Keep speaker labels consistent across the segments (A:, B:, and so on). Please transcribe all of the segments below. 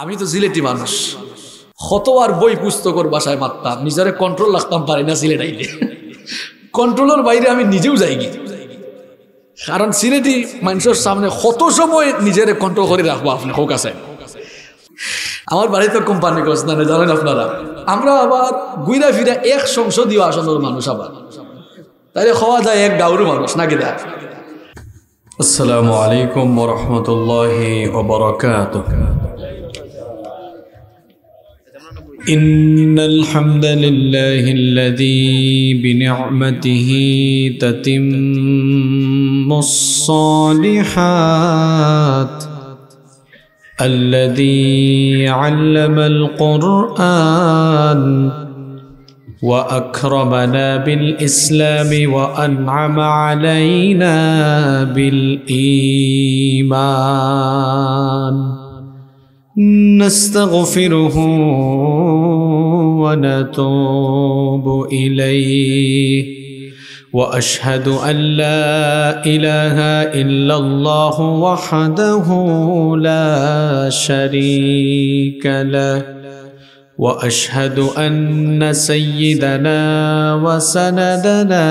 A: আমি তো জিলেটি মানুষ কত আর বই পুস্তকর বাসায় মারতাম নিজের কন্ট্রোল রাখতাম পারি না আইলে কন্ট্রোলের বাইরে আমি নিজেও যাই গিয়ে কারণ সিলেটি মানুষের সামনে কত সময় নিজের কন্ট্রোল করে রাখবো আপনি হোক আছে আমার বাড়িতে কোম্পানি না জানেন আপনারা আমরা আবার গুইরা ফিরা এক সংসদীয় আসনের মানুষ আবার তাইলে খাওয়া যায় এক গাউরু মানুষ নাকি দেখ
B: আসসালামু আলাইকুম রহমতুল্লাহ إن الحمد لله الذي بنعمته تتم الصالحات الذي علم القرآن وأكرمنا بالإسلام وأنعم علينا بالإيمان نستغفره ونتوب إليه وأشهد أن لا إله إلا الله وحده لا شريك له وأشهد أن سيدنا وسندنا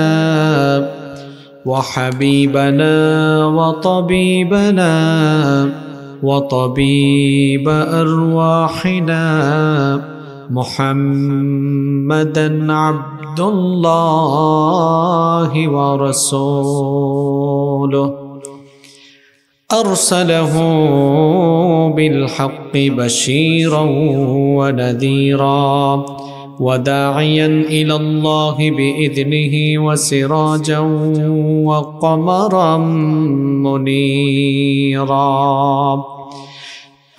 B: وحبيبنا وطبيبنا وطبيب أرواحنا محمدا عبد الله ورسوله أرسله بالحق بشيرا ونذيرا وداعيا إلى الله بإذنه وسراجا وقمرا منيرا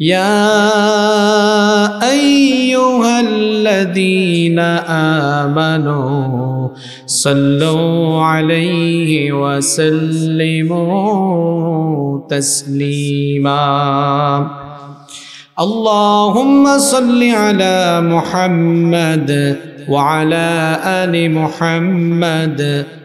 B: يا أيها الذين آمنوا صلوا عليه وسلموا تسليماً اللهم صل على محمد وعلى ال محمد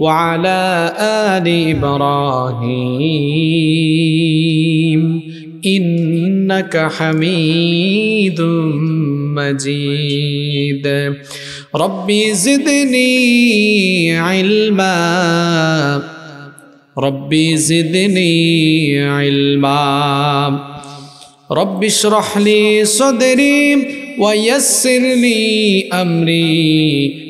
B: وعلى آل إبراهيم إنك حميد مجيد ربي زدني علما ربي زدني علما رب اشرح لي صدري ويسر لي أمري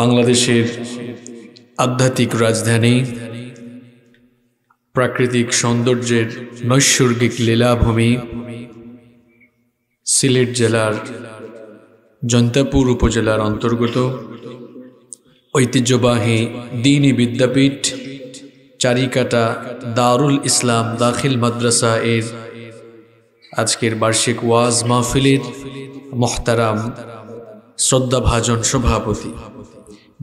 A: বাংলাদেশের আধ্যাত্মিক রাজধানী প্রাকৃতিক সৌন্দর্যের নৈসর্গিক লীলাভূমি সিলেট জেলার জন্তাপুর উপজেলার অন্তর্গত ঐতিহ্যবাহী দিনী বিদ্যাপীঠ চারিকাটা দারুল ইসলাম দাখিল মাদ্রাসা এর আজকের বার্ষিক ওয়াজ মাহফিলের মোহতারাম শ্রদ্ধাভাজন সভাপতি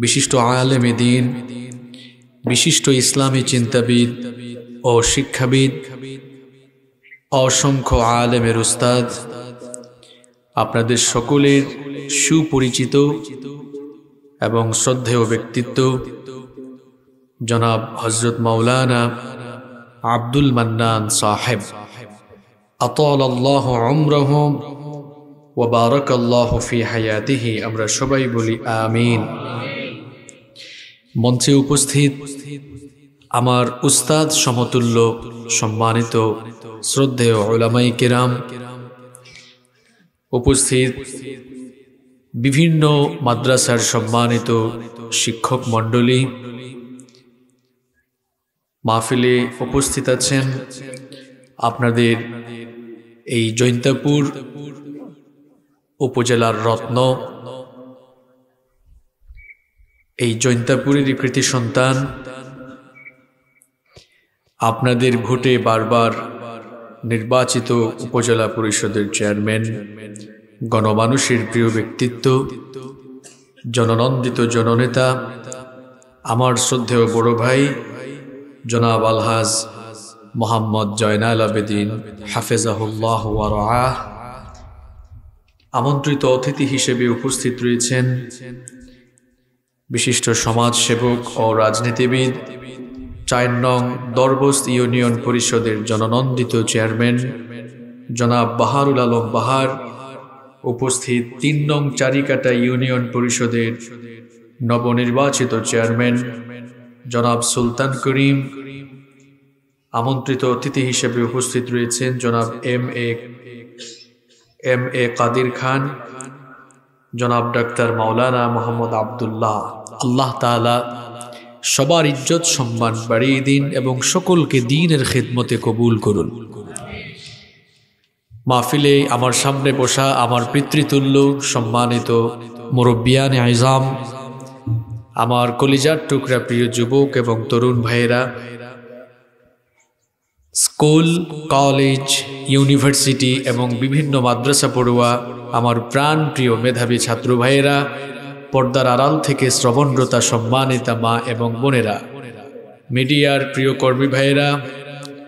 B: বিশিষ্ট আলেমে দিন বিশিষ্ট ইসলামী চিন্তাবিদ ও শিক্ষাবিদ অসংখ্য আলেমের উস্তাদ আপনাদের সকলের সুপরিচিত
A: এবং শ্রদ্ধেয় ব্যক্তিত্ব জনাব হজরত মৌলানা আব্দুল মান্নান সাহেব আতল আল্লাহ ওবারক আল্লাহ ফি হায়াতিহি আমরা সবাই বলি আমিন মঞ্চে উপস্থিত আমার উস্তাদ সমতুল্য সম্মানিত শ্রদ্ধেয় ওলামাই কেরাম উপস্থিত বিভিন্ন মাদ্রাসার সম্মানিত শিক্ষক মণ্ডলী মাহফিলে উপস্থিত আছেন আপনাদের এই জৈন্তাপুর উপজেলার রত্ন এই জৈন্তাপুরের কৃতি সন্তান আপনাদের ভোটে বারবার নির্বাচিত উপজেলা পরিষদের চেয়ারম্যান গণমানুষের প্রিয় ব্যক্তিত্ব জননন্দিত জননেতা আমার শ্রদ্ধেয় বড় ভাই জনাব আলহাজ মোহাম্মদ জয়নাল আবেদিন হাফেজাহুল্লাহ আমন্ত্রিত অতিথি হিসেবে উপস্থিত রয়েছেন বিশিষ্ট সমাজসেবক ও রাজনীতিবিদ চার নং দরবস্ত ইউনিয়ন পরিষদের জননন্দিত চেয়ারম্যান জনাব বাহারুল আলম বাহার উপস্থিত তিন নং চারিকাটা ইউনিয়ন পরিষদের নবনির্বাচিত চেয়ারম্যান জনাব সুলতান করিম আমন্ত্রিত অতিথি হিসেবে উপস্থিত রয়েছেন জনাব M A M A Kadir Khan জনাব ডাক্তার মাওলানা মোহাম্মদ আবদুল্লাহ আল্লাহ তালা সবার ইজ্জত সম্মান বাড়িয়ে দিন এবং সকলকে দিনের খেদমতে কবুল করুন মাহফিলে আমার সামনে বসা আমার পিতৃতুল্য সম্মানিত মুরব্বিয়ান আইজাম আমার কলিজার টুকরা প্রিয় যুবক এবং তরুণ ভাইয়েরা স্কুল কলেজ ইউনিভার্সিটি এবং বিভিন্ন মাদ্রাসা পড়ুয়া আমার প্রাণ প্রিয় মেধাবী ছাত্র ভাইয়েরা পর্দার আড়াল থেকে শ্রবণরতা সম্মানিতা মা এবং বোনেরা মিডিয়ার প্রিয় কর্মী ভাইয়েরা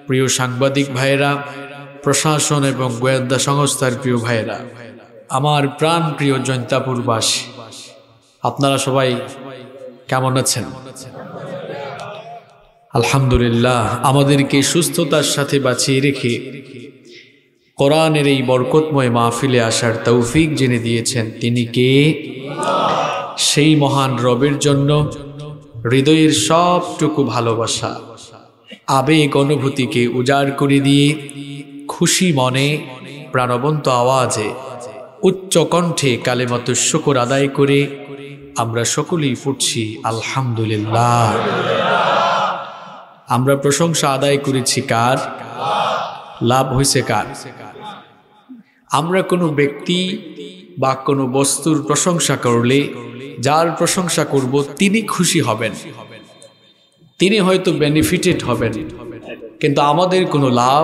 A: প্রিয় সাংবাদিক ভাইয়েরা প্রশাসন এবং গোয়েন্দা সংস্থার প্রিয় ভাইয়েরা আমার প্রাণ প্রিয় জৈন্তাপুরবাসী আপনারা সবাই কেমন আছেন আলহামদুলিল্লাহ আমাদেরকে সুস্থতার সাথে বাঁচিয়ে রেখে কোরআনের এই বরকতময় মাহফিলে আসার তৌফিক জেনে দিয়েছেন তিনি কে সেই মহান রবের জন্য হৃদয়ের সবটুকু ভালোবাসা আবেগ অনুভূতিকে উজাড় করে দিয়ে খুশি মনে প্রাণবন্ত আওয়াজে উচ্চ কণ্ঠে মতো শুকর আদায় করে আমরা সকলেই ফুটছি আলহামদুলিল্লাহ আমরা প্রশংসা আদায় করেছি কার লাভ হয়েছে কার আমরা কোনো ব্যক্তি বা কোনো বস্তুর প্রশংসা করলে যার প্রশংসা করব তিনি খুশি হবেন তিনি হয়তো বেনিফিটেড হবেন কিন্তু আমাদের কোনো লাভ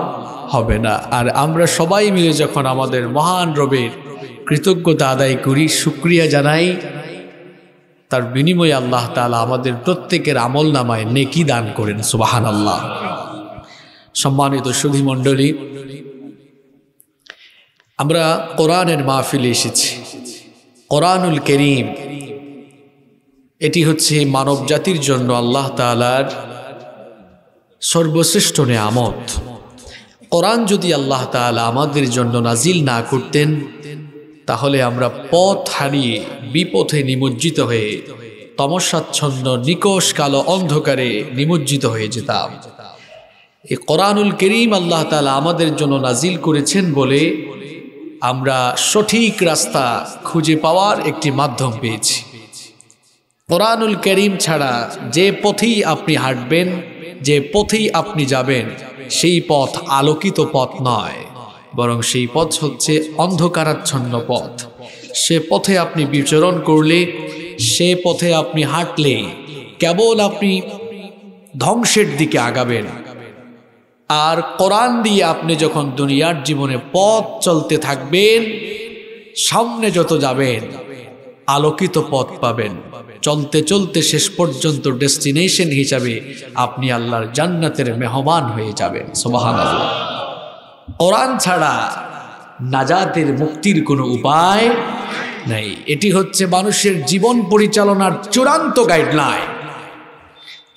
A: হবে না আর আমরা সবাই মিলে যখন আমাদের মহান রবের কৃতজ্ঞতা আদায় করি সুক্রিয়া জানাই তার বিনিময়ে আল্লাহ তালা আমাদের প্রত্যেকের আমল নামায় নেকি দান করেন সুবাহান আল্লাহ সম্মানিত সুধী মণ্ডলী আমরা কোরআনের মাহফিলে এসেছি কোরআনুল করিম এটি হচ্ছে মানব জাতির জন্য আল্লাহ তালার সর্বশ্রেষ্ঠ নেয়ামত কোরআন যদি আল্লাহ তালা আমাদের জন্য নাজিল না করতেন তাহলে আমরা পথ হারিয়ে বিপথে নিমজ্জিত হয়ে তমসাচ্ছন্ন নিকোষ কালো অন্ধকারে নিমজ্জিত হয়ে যেতাম এই কোরআনুল করিম আল্লাহ তালা আমাদের জন্য নাজিল করেছেন বলে আমরা সঠিক রাস্তা খুঁজে পাওয়ার একটি মাধ্যম পেয়েছি কোরআনুল করিম ছাড়া যে পথেই আপনি হাঁটবেন যে পথেই আপনি যাবেন সেই পথ আলোকিত পথ নয় বরং সেই পথ হচ্ছে অন্ধকারাচ্ছন্ন পথ সে পথে আপনি বিচরণ করলে সে পথে আপনি হাঁটলে কেবল আপনি ধ্বংসের দিকে আগাবেন আর কোরআন দিয়ে আপনি যখন দুনিয়ার জীবনে পথ চলতে থাকবেন সামনে যত যাবেন আলোকিত পথ পাবেন চলতে চলতে শেষ পর্যন্ত ডেস্টিনেশন হিসাবে আপনি আল্লাহর জান্নাতের মেহমান হয়ে যাবেন সোবাহান কোরআন ছাড়া নাজাতের মুক্তির কোনো উপায় নেই এটি হচ্ছে মানুষের জীবন পরিচালনার চূড়ান্ত গাইডলাইন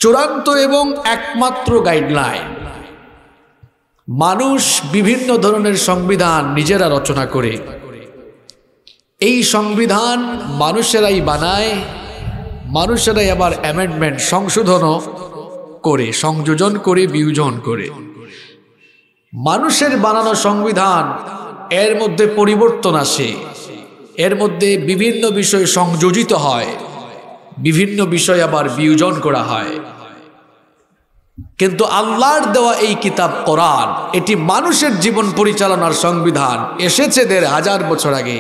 A: চূড়ান্ত এবং একমাত্র গাইডলাইন মানুষ বিভিন্ন ধরনের সংবিধান নিজেরা রচনা করে এই সংবিধান মানুষেরাই বানায় মানুষেরাই আবার অ্যামেন্ডমেন্ট সংশোধনও করে সংযোজন করে বিয়োজন করে মানুষের বানানো সংবিধান এর মধ্যে পরিবর্তন আসে এর মধ্যে বিভিন্ন বিষয় সংযোজিত হয় বিভিন্ন বিষয় আবার বিয়োজন করা হয় কিন্তু আল্লাহর দেওয়া এই কিতাব কোরআন এটি মানুষের জীবন পরিচালনার সংবিধান এসেছে দেড় হাজার বছর আগে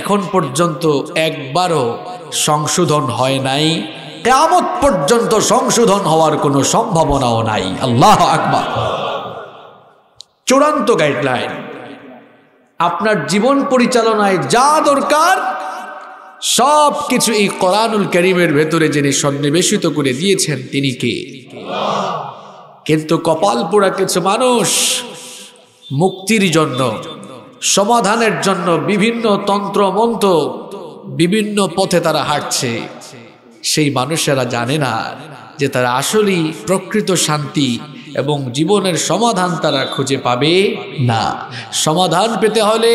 A: এখন পর্যন্ত একবারও সংশোধন হয় নাই কেমত পর্যন্ত সংশোধন হওয়ার কোনো সম্ভাবনাও নাই আল্লাহ আকবার চূড়ান্ত গাইডলাইন আপনার জীবন পরিচালনায় যা দরকার সব কিছু এই কোরআনুল করিমের ভেতরে যিনি সন্নিবেশিত করে দিয়েছেন তিনি কে কিন্তু কপাল পোড়া কিছু মানুষ মুক্তির জন্য সমাধানের জন্য বিভিন্ন তন্ত্র মন্ত্র বিভিন্ন পথে তারা হাঁটছে সেই মানুষেরা জানে না যে তারা আসলেই প্রকৃত শান্তি এবং জীবনের সমাধান তারা খুঁজে পাবে না সমাধান পেতে হলে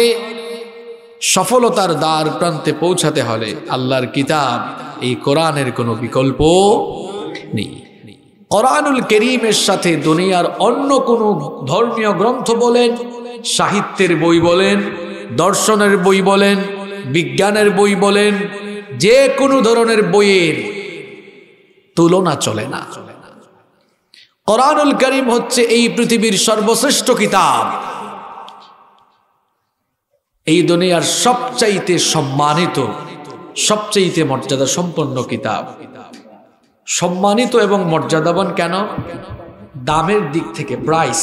A: সফলতার দ্বার প্রান্তে পৌঁছাতে হলে আল্লাহর কিতাব এই কোরআনের কোনো বিকল্প নেই কোরআনুল করিমের সাথে দুনিয়ার অন্য কোনো ধর্মীয় গ্রন্থ বলেন সাহিত্যের বই বলেন দর্শনের বই বলেন বিজ্ঞানের বই বলেন যে কোনো ধরনের বইয়ের তুলনা চলে না কোরআনুল করিম হচ্ছে এই পৃথিবীর সর্বশ্রেষ্ঠ কিতাব এই দুনিয়ার সবচাইতে সম্মানিত সবচাইতে মর্যাদা সম্পন্ন কিতাব সম্মানিত এবং মর্যাদাবান কেন দামের দিক থেকে প্রাইস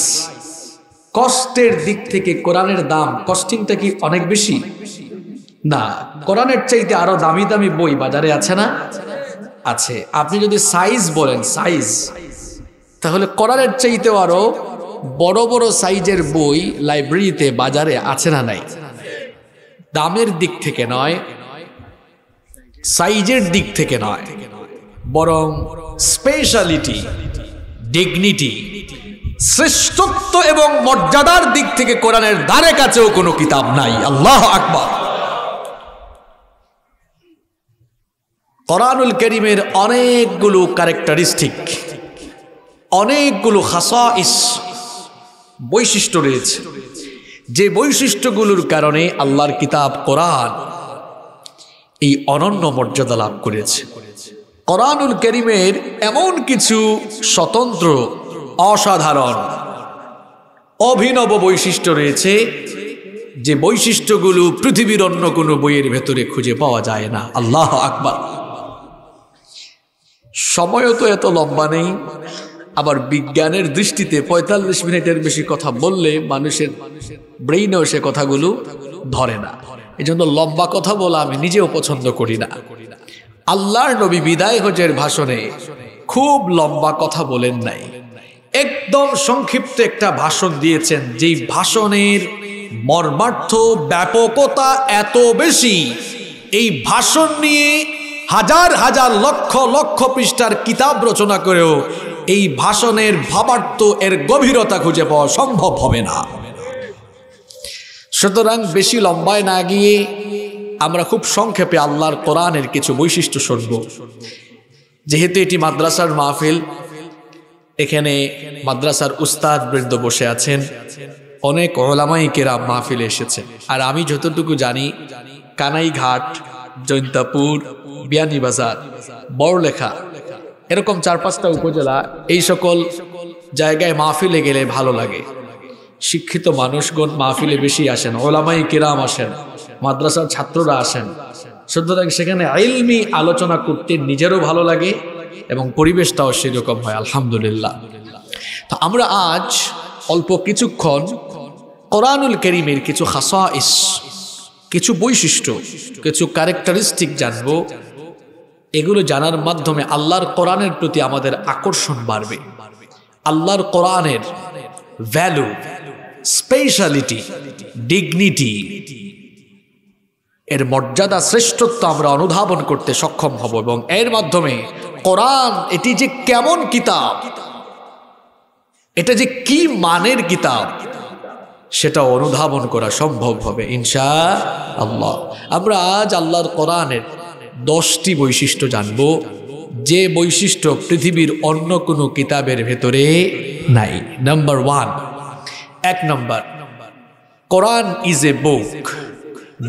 A: কষ্টের দিক থেকে কোরআনের দাম কস্টিংটা কি অনেক বেশি না কোরআনের চাইতে আরো দামি দামি বই বাজারে আছে না আছে আপনি যদি সাইজ বলেন সাইজ তাহলে কোরআনের চাইতেও আরো বড় বড় সাইজের বই লাইব্রেরিতে বাজারে আছে না নাই দামের দিক থেকে নয় সাইজের দিক থেকে নয় বরং স্পেশালিটি ডিগনিটি শ্রেষ্ঠত্ব এবং মর্যাদার দিক থেকে কোরআনের দ্বারে কাছেও কোনো কিতাব নাই আল্লাহ আকবর করানুল করিমের অনেকগুলো ক্যারেক্টারিস্টিক অনেকগুলো ইস বৈশিষ্ট্য রয়েছে যে বৈশিষ্ট্যগুলোর কারণে আল্লাহর কিতাব কোরআন এই অনন্য মর্যাদা লাভ করেছে কোরআনুল করিমের এমন কিছু স্বতন্ত্র অসাধারণ অভিনব বৈশিষ্ট্য রয়েছে যে বৈশিষ্ট্যগুলো পৃথিবীর অন্য কোনো বইয়ের ভেতরে খুঁজে পাওয়া যায় না আল্লাহ আকবার সময়ও তো এত লম্বা নেই আবার বিজ্ঞানের দৃষ্টিতে ৪৫ মিনিটের বেশি কথা বললে মানুষের ব্রেইনেও সে কথাগুলো ধরে না এই জন্য লম্বা কথা বলা আমি নিজেও পছন্দ করি না আল্লাহর নবী বিদায় হজের ভাষণে খুব লম্বা কথা বলেন নাই একদম সংক্ষিপ্ত একটা ভাষণ দিয়েছেন যেই ভাষণের মর্মার্থ ব্যাপকতা এত বেশি এই ভাষণ নিয়ে হাজার হাজার লক্ষ লক্ষ পৃষ্ঠার কিতাব রচনা করেও এই ভাষণের ভাবার্থ এর গভীরতা খুঁজে পাওয়া সম্ভব হবে না সুতরাং বেশি লম্বায় না গিয়ে আমরা খুব সংক্ষেপে আল্লাহর কোরআনের কিছু বৈশিষ্ট্য শুনব যেহেতু এটি মাদ্রাসার মাহফিল এখানে মাদ্রাসার উস্তাদ বৃদ্ধ বসে আছেন অনেক ওলামাই মাহফিলে এসেছে আর আমি যতটুকু জানি কানাইঘাট জৈন্তাপুর বিয়ানীবাজার বড়লেখা এরকম চার পাঁচটা উপজেলা এই সকল জায়গায় মাহফিলে গেলে ভালো লাগে শিক্ষিত মানুষগণ মাহফিলে বেশি আসেন ওলামাই কিরাম আসেন মাদ্রাসার ছাত্ররা আসেন সুতরাং সেখানে আইলমি আলোচনা করতে নিজেরও ভালো লাগে এবং পরিবেশটাও সেরকম হয় আলহামদুলিল্লাহ তো আমরা আজ অল্প কিছুক্ষণ কোরআনুল করিমের কিছু হাসা কিছু বৈশিষ্ট্য কিছু ক্যারেক্টারিস্টিক জানবো এগুলো জানার মাধ্যমে আল্লাহর কোরআনের প্রতি আমাদের আকর্ষণ বাড়বে আল্লাহর কোরআনের ভ্যালু স্পেশালিটি ডিগনিটি এর মর্যাদা শ্রেষ্ঠত্ব আমরা অনুধাবন করতে সক্ষম হব এবং এর মাধ্যমে কোরআন এটি যে কেমন কিতাব এটা যে কি মানের কিতাব সেটা অনুধাবন করা সম্ভব হবে ইনশা আল্লাহ আমরা আজ আল্লাহর কোরআনের দশটি বৈশিষ্ট্য জানব যে বৈশিষ্ট্য পৃথিবীর অন্য কোনো কিতাবের ভেতরে নাই নাম্বার ওয়ান এক নম্বর Quran is a book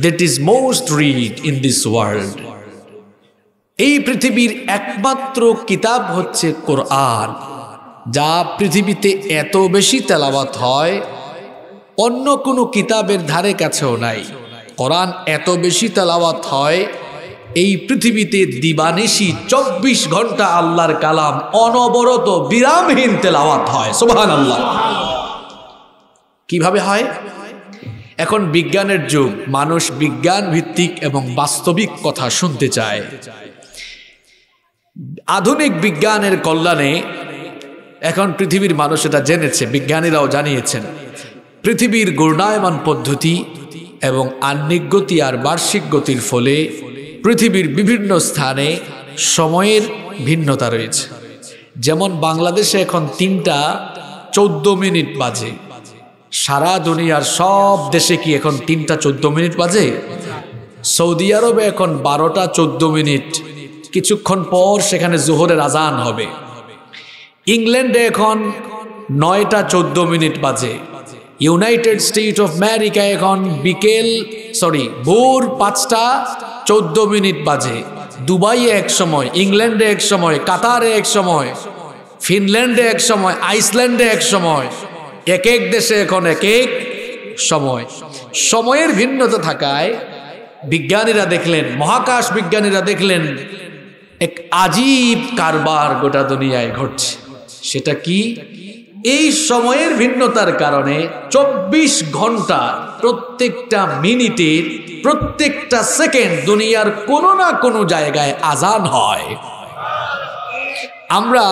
A: that is most read in this world এই পৃথিবীর একমাত্র কিতাব হচ্ছে কোরআন যা পৃথিবীতে এত বেশি তেলাওয়াত হয় অন্য কোনো কিতাবের ধারে কাছেও নাই কোরআন এত বেশি তেলাওয়াত হয় এই পৃথিবীতে নিশি চব্বিশ ঘন্টা আল্লাহর কালাম অনবরত বিরামহীন তেলাওয়াত হয় সোহান আল্লাহ কিভাবে হয় এখন বিজ্ঞানের যুগ মানুষ বিজ্ঞান ভিত্তিক এবং বাস্তবিক কথা শুনতে চায় আধুনিক বিজ্ঞানের কল্যাণে এখন পৃথিবীর মানুষ এটা জেনেছে বিজ্ঞানীরাও জানিয়েছেন পৃথিবীর গুণায়মান পদ্ধতি এবং আহ্নিক গতি আর বার্ষিক গতির ফলে পৃথিবীর বিভিন্ন স্থানে সময়ের ভিন্নতা রয়েছে যেমন বাংলাদেশে এখন তিনটা চোদ্দ মিনিট বাজে সারা দুনিয়ার সব দেশে কি এখন তিনটা চোদ্দ মিনিট বাজে সৌদি আরবে এখন বারোটা চোদ্দ মিনিট কিছুক্ষণ পর সেখানে জোহরের আজান হবে ইংল্যান্ডে এখন নয়টা চোদ্দ মিনিট বাজে ইউনাইটেড স্টেট অফ আমেরিকা এখন বিকেল সরি ভোর পাঁচটা চোদ্দ মিনিট বাজে দুবাইয়ে এক সময় ইংল্যান্ডে এক সময় কাতারে এক সময় ফিনল্যান্ডে এক সময় আইসল্যান্ডে এক সময় এক এক দেশে এখন এক এক সময় সময়ের ভিন্নতা থাকায় বিজ্ঞানীরা দেখলেন মহাকাশ বিজ্ঞানীরা দেখলেন এক আজীব কারবার গোটা দুনিয়ায় ঘটছে সেটা কি এই সময়ের ভিন্নতার কারণে ২৪ ঘন্টা প্রত্যেকটা মিনিটের প্রত্যেকটা সেকেন্ড দুনিয়ার কোনো না কোনো জায়গায় আজান হয় আমরা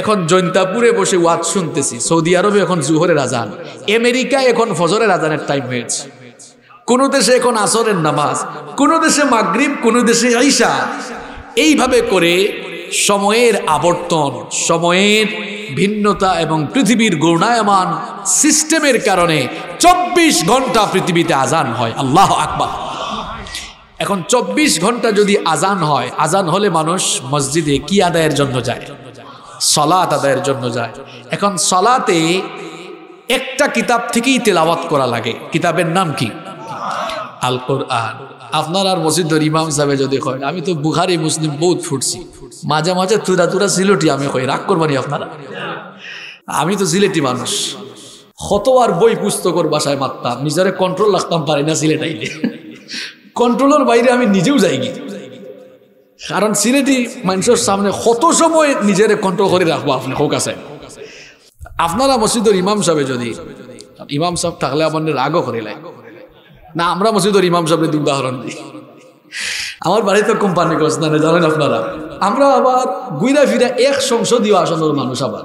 A: এখন জৈন্তাপুরে বসে ওয়াজ শুনতেছি সৌদি আরবে এখন জুহরের আজান আমেরিকায় এখন ফজরের আজানের টাইম হয়েছে কোনো দেশে এখন আসরের নামাজ কোনো দেশে মাগরীব কোনো দেশে আইসা এইভাবে করে সময়ের আবর্তন সময়ের ভিন্নতা এবং পৃথিবীর গৌণায়মান সিস্টেমের কারণে ২৪ ঘন্টা পৃথিবীতে আজান হয় আল্লাহ আকবা এখন ২৪ ঘন্টা যদি আজান হয় আজান হলে মানুষ মসজিদে কি আদায়ের জন্য যায় সলাত আদায়ের জন্য যায় এখন সলাতে একটা কিতাব থেকেই তেলাওয়াত করা লাগে কিতাবের নাম কি আল কোরআন আপনার আর মসজিদর ইমাম হিসাবে যদি কয় আমি তো বুখারি মুসলিম বহুত ফুটছি মাঝে মাঝে তুরা তুরা সিলেটি আমি কই রাগ করবানি আপনারা আমি তো সিলেটি মানুষ কত আর বই পুস্তকর বাসায় মারতাম নিজেরে কন্ট্রোল রাখতাম পারি না সিলেটাইলে কন্ট্রোলের বাইরে আমি নিজেও যাই গিয়ে কারণ সিলেটি মানুষের সামনে কত সময় নিজের কন্ট্রোল করে রাখবো আপনি হোক আছে আপনারা মসজিদের ইমাম সাহেব যদি ইমাম সাহেব থাকলে আপনার রাগও করে লাগে না আমরা ওর ইমাম সাহেবের উদাহরণ দিই আমার বাড়ি তো কোম্পানি না জানেন আপনারা আমরা আবার গুইরা ফিরা এক সংসদীয় আসনের মানুষ আবার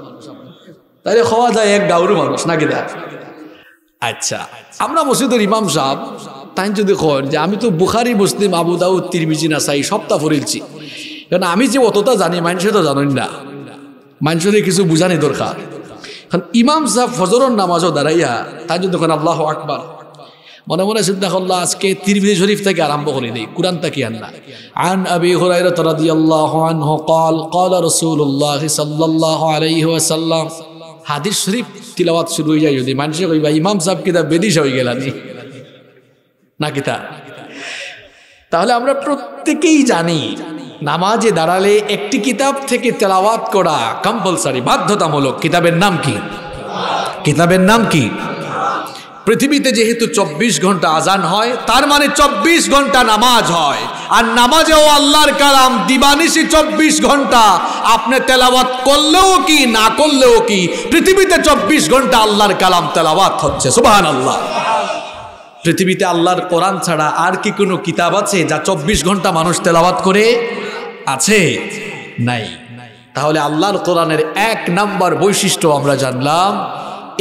A: তাহলে খাওয়া যায় এক গাউরু মানুষ নাকি দেখ আচ্ছা আমরা মসজিদের ইমাম সাহেব তাই যদি কন যে আমি তো বুখারি মুসলিম আবু দাউদ তিরমিজি নাসাই সপ্তাহ ফরিলছি কেন আমি যে অতটা জানি মানুষে তো জানেন না মানুষের কিছু বুঝানি দরকার কারণ ইমাম সাহেব ফজরন নামাজও দাঁড়াইয়া তাই যদি তখন আল্লাহ আকবার মনে মনে চিন্তা করলো আজকে তিরমিজি শরীফ থেকে আরম্ভ করে দেই কোরআন তাকি আল্লাহ عن أبي هريرة رضي الله قال قال رسول الله صلى الله عليه وسلم হাদিস শরীফ তিলাওয়াত শুরু হয়ে যায় যদি মানুষে কইবা ইমাম সাহেব কিতা বেদিস হয়ে গেলানি না কিতা তাহলে আমরা প্রত্যেকেই জানি নামাজে দাঁড়ালে একটি কিতাব থেকে তেলাওয়াত করা কম্পালসারি বাধ্যতামূলক কিতাবের নাম কি কিতাবের নাম কি পৃথিবীতে যেহেতু চব্বিশ ঘন্টা আজান হয় তার মানে চব্বিশ ঘন্টা নামাজ হয় আর নামাজেও আল্লাহর কালাম দিবানিসি চব্বিশ ঘন্টা আপনি তেলাওয়াত করলেও কি না করলেও কি পৃথিবীতে চব্বিশ ঘন্টা আল্লাহর কালাম তেলাওয়াত হচ্ছে সুবাহ আল্লাহ পৃথিবীতে আল্লাহর কোরআন ছাড়া আর কি কোনো কিতাব আছে যা চব্বিশ ঘন্টা মানুষ তেলাওয়াত করে আছে নাই তাহলে আল্লাহর কোরআনের এক নাম্বার বৈশিষ্ট্য আমরা জানলাম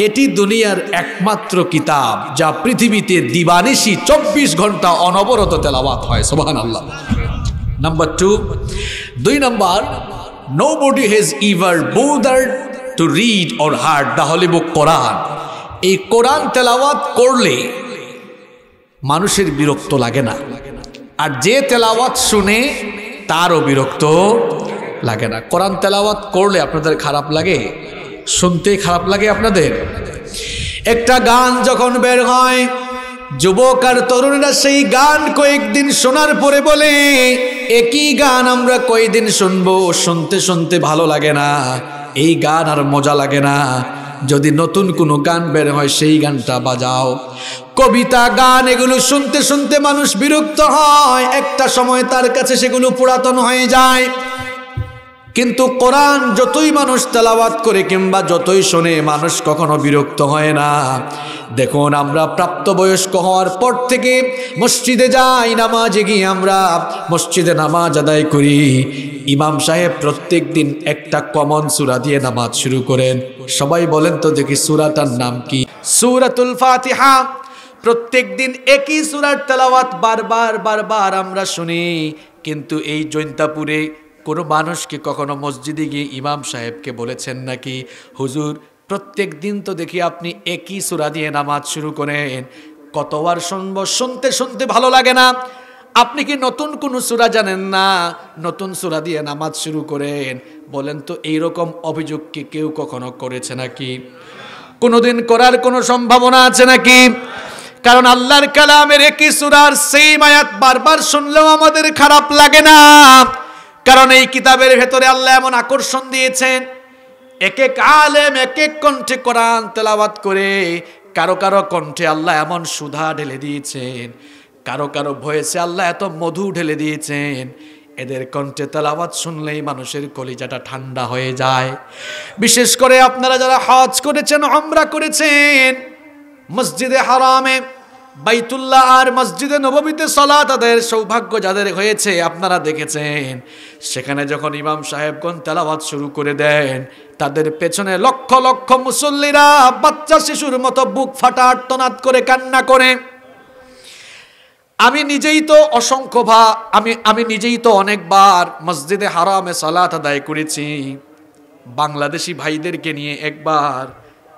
A: এটি দুনিয়ার একমাত্র কিতাব যা পৃথিবীতে দিবানিশি চব্বিশ ঘন্টা অনবরত তেলাবাত হয় সোহান আল্লাহ নাম্বার টু দুই number nobody has ever bother to read or heard the book Quran এই কোরআন তেলাওয়াত করলে মানুষের বিরক্ত লাগে না আর যে তেলাওয়াত শুনে তারও বিরক্ত লাগে না কোরআন তেলাওয়াত করলে আপনাদের খারাপ লাগে শুনতে খারাপ লাগে আপনাদের একটা গান যখন বের হয় যুবক আর তরুণীরা সেই গান কয়েকদিন শোনার পরে বলে একই গান আমরা কয়েকদিন শুনবো শুনতে শুনতে ভালো লাগে না এই গান আর মজা লাগে না যদি নতুন কোনো গান বের হয় সেই গানটা বাজাও কবিতা গান এগুলো শুনতে শুনতে মানুষ বিরক্ত হয় একটা সময় তার কাছে সেগুলো পুরাতন হয়ে যায় কিন্তু কোরআন যতই মানুষ তেলাওয়াত করে কিংবা যতই শোনে মানুষ কখনো বিরক্ত হয় না দেখুন আমরা প্রাপ্তবয়স্ক হওয়ার পর থেকে মসজিদে যাই নামাজে গিয়ে আমরা মসজিদে নামাজ আদায় করি ইমাম সাহেব প্রত্যেক দিন একটা কমন সুরা দিয়ে নামাজ শুরু করেন সবাই বলেন তো দেখি সুরাটার নাম কি সুরাতুল ফাতিহা প্রত্যেক দিন একই সুরার তেলাওয়াত বারবার বারবার আমরা শুনি কিন্তু এই জৈন্তাপুরে কোনো মানুষ কি কখনো মসজিদে গিয়ে ইমাম সাহেবকে বলেছেন নাকি হুজুর প্রত্যেক দিন তো দেখি আপনি একই সুরা দিয়ে নামাজ শুরু করেন কতবার শুনব শুনতে শুনতে ভালো লাগে না আপনি কি নতুন কোনো সুরা জানেন না নতুন সুরা দিয়ে নামাজ শুরু করেন বলেন তো এইরকম অভিযোগ কি কেউ কখনো করেছে নাকি কোনোদিন করার কোনো সম্ভাবনা আছে নাকি কারণ আল্লাহর কালামের একই সুরার সেই মায়াত বারবার শুনলেও আমাদের খারাপ লাগে না কারণ এই কিতাবের ভেতরে আল্লাহ এমন আকর্ষণ দিয়েছেন এক এক আলেম এক এক কণ্ঠে কোরআন তেলাবাত করে কারো কারো কণ্ঠে আল্লাহ এমন সুধা ঢেলে দিয়েছেন কারো কারো ভয়েসে আল্লাহ এত মধু ঢেলে দিয়েছেন এদের কণ্ঠে তেলাওয়াত শুনলেই মানুষের কলিজাটা ঠান্ডা হয়ে যায় বিশেষ করে আপনারা যারা হজ করেছেন আমরা করেছেন মসজিদে হারামে বাইতুল্লাহ আর মসজিদে নবমীতে সলা তাদের সৌভাগ্য যাদের হয়েছে আপনারা দেখেছেন সেখানে যখন ইমাম সাহেবগণ তেলাবাদ শুরু করে দেন তাদের পেছনে লক্ষ লক্ষ মুসল্লিরা বাচ্চা শিশুর মতো বুক ফাটা আর্তনাদ করে কান্না করে আমি নিজেই তো অসংখ্য ভা আমি আমি নিজেই তো অনেকবার মসজিদে হারামে সালাত আদায় করেছি বাংলাদেশি ভাইদেরকে নিয়ে একবার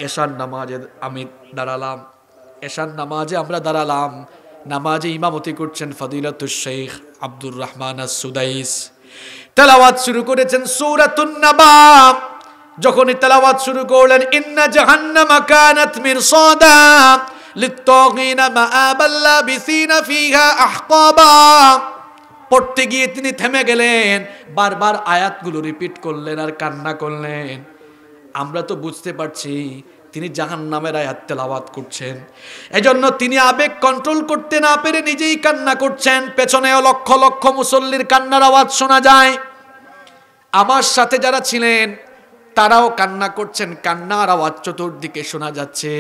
A: এশার নামাজে আমি দাঁড়ালাম এশান নামাজে আমরা দাঁড়ালাম নামাজে ইমামতি করছেন ফদিলাত শেখ আব্দুর রহমান সুদাইস তেলাওয়াত শুরু করেছেন সৌরাতুন নাবা যখনই তেলাওয়াত শুরু করলেন ইন্না জাহান্নামা কানাত মিরসাদা লিত্তাগিনা মাআবাল লাবিসিনা ফিহা আহকাবা পড়তে গিয়ে তিনি থেমে গেলেন বারবার আয়াতগুলো রিপিট করলেন আর কান্না করলেন আমরা তো বুঝতে পারছি তিনি জাহান নামের আয়াত তেলাওয়াত করছেন এজন্য তিনি আবেগ কন্ট্রোল করতে না পেরে নিজেই কান্না করছেন পেছনেও লক্ষ লক্ষ মুসল্লির কান্নার আওয়াজ শোনা যায় আমার সাথে যারা ছিলেন তারাও কান্না করছেন কান্নার আওয়াজ চতুর্দিকে শোনা যাচ্ছে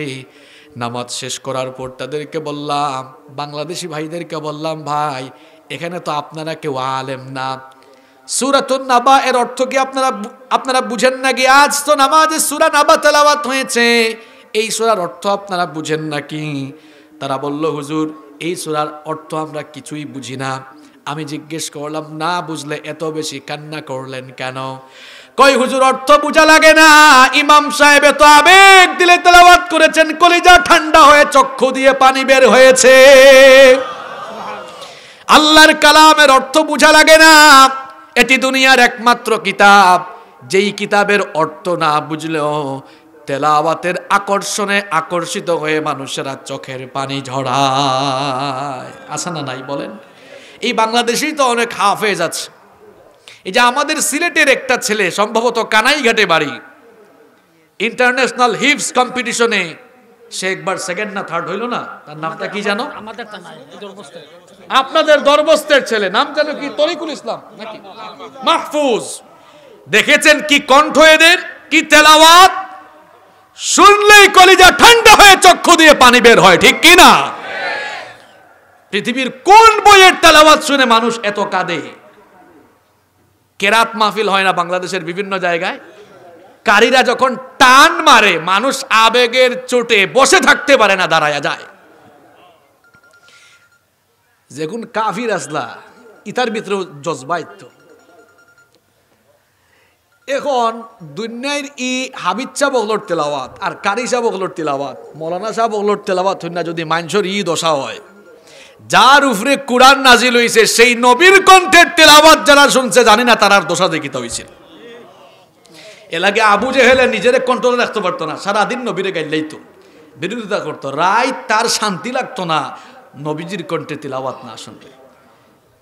A: নামাজ শেষ করার পর তাদেরকে বললাম বাংলাদেশি ভাইদেরকে বললাম ভাই এখানে তো আপনারা কেউ আলেম না সুরাতুন নাবা এর অর্থ কি আপনারা আপনারা বুঝেন নাকি আজ তো নামাজে সুরা নাবা তেলাবাত হয়েছে এই সুরার অর্থ আপনারা বুঝেন নাকি তারা বলল হুজুর এই সুরার অর্থ আমরা কিছুই বুঝি না আমি জিজ্ঞেস করলাম না বুঝলে এত বেশি কান্না করলেন কেন কই হুজুর অর্থ বুঝা লাগে না ইমাম সাহেব এত আবেগ দিলে তেলাওয়াত করেছেন কলিজা ঠান্ডা হয়ে চক্ষু দিয়ে পানি বের হয়েছে আল্লাহর কালামের অর্থ বুঝা লাগে না এটি দুনিয়ার একমাত্র কিতাব যেই কিতাবের অর্থ না বুঝলেও তেলাওয়াতের আকর্ষণে আকর্ষিত হয়ে মানুষেরা চোখের পানি ঝড়ায় আছে না নাই বলেন এই বাংলাদেশেই তো অনেক হাফেজ আছে এই যে আমাদের সিলেটের একটা ছেলে সম্ভবত কানাইঘাটে বাড়ি ইন্টারন্যাশনাল হিপস কম্পিটিশনে সে একবার সেকেন্ড না থার্ড হইল না তার নামটা কি জানো আপনাদের দরবস্তের ছেলে নাম জানো কি তরিকুল ইসলাম নাকি মাহফুজ দেখেছেন কি কণ্ঠ এদের কি তেলাওয়াত শুনলেই কলিজা ঠান্ডা হয়ে চক্ষু দিয়ে পানি বের হয় ঠিক কি না পৃথিবীর কোন বইয়ের তেলাওয়াত শুনে মানুষ এত কাঁদে কেরাত মাহফিল হয় না বাংলাদেশের বিভিন্ন জায়গায় কারীরা যখন টান মারে মানুষ আবেগের চোটে বসে থাকতে পারে না দাঁড়ায়া যায় যেগুন কাফির আসলা ইতার ভিতরেও জজবায়িত্ব এখন দুনিয়ার ই হাবিদ শাহ বগলোর তেলাওয়াত আর কারি শাহ বগলোর তেলাওয়াত মৌলানা শাহ বগলোর তেলাওয়াত হইনা যদি মানুষের ই দশা হয় যার উপরে কুরআন নাজিল হইছে সেই নবীর কণ্ঠের তেলাওয়াত যারা শুনছে জানি না আর দশা দেখিতে হয়েছিল আগে আবু জেহেলে নিজের কন্ট্রোল রাখতে পারতো না সারাদিন নবীরে গাই লাইতো বিরোধিতা করতো রায় তার শান্তি লাগতো না নবীজির কণ্ঠে তিলাওয়াত না শুনলে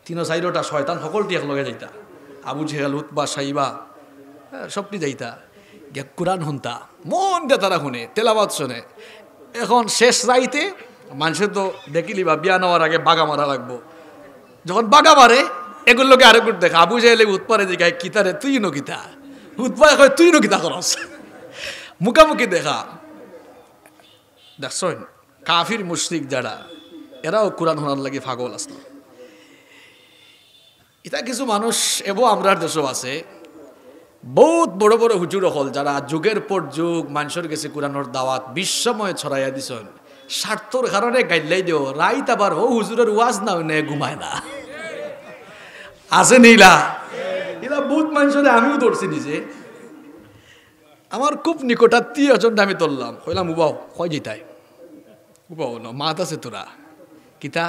A: তিন সাইডটা শয়তান সকলটি একলগে যাইতা আবু জেহেল উৎবা সাইবা হ্যাঁ, সবটি যাইতা গিয়া কোরআন শুনতা মন দিয়ে তারা শুনে তেলাবাদ শুনে এখন শেষ রাইতে মানুষের তো দেখিলি বা বিয়া নেওয়ার আগে বাগা মারা লাগবো যখন বাগা মারে এগুলোকে আরেকটু দেখা আবু জেহেলে উৎপারে যে গায়ে কিতারে তুই কিতা হুতবাই কয় তুই নকিতা মুখামুখি দেখা দেখছ কাফির মুশ্রিক যারা এরাও কোরআন হনার লাগে ফাগল আসত এটা কিছু মানুষ এবো আমরার দেশও আছে বহুত বড় বড় হুজুর হল যারা যুগের পর যুগ মানুষের গেছে কোরআনোর দাওয়াত বিশ্বময় ছড়াইয়া দিছেন স্বার্থর কারণে গাইলাই দিও রাইত আবার ও হুজুরের ওয়াজ না ঘুমায় না আছে নীলা এরা বহুত মানুষরে আমিও ধরছি নিজে আমার খুব নিকটাত্মীয় অচন্ডা আমি তুললাম কইলাম উবাও কয় যেতাই উবাও ন মাত আছে তোরা কিতা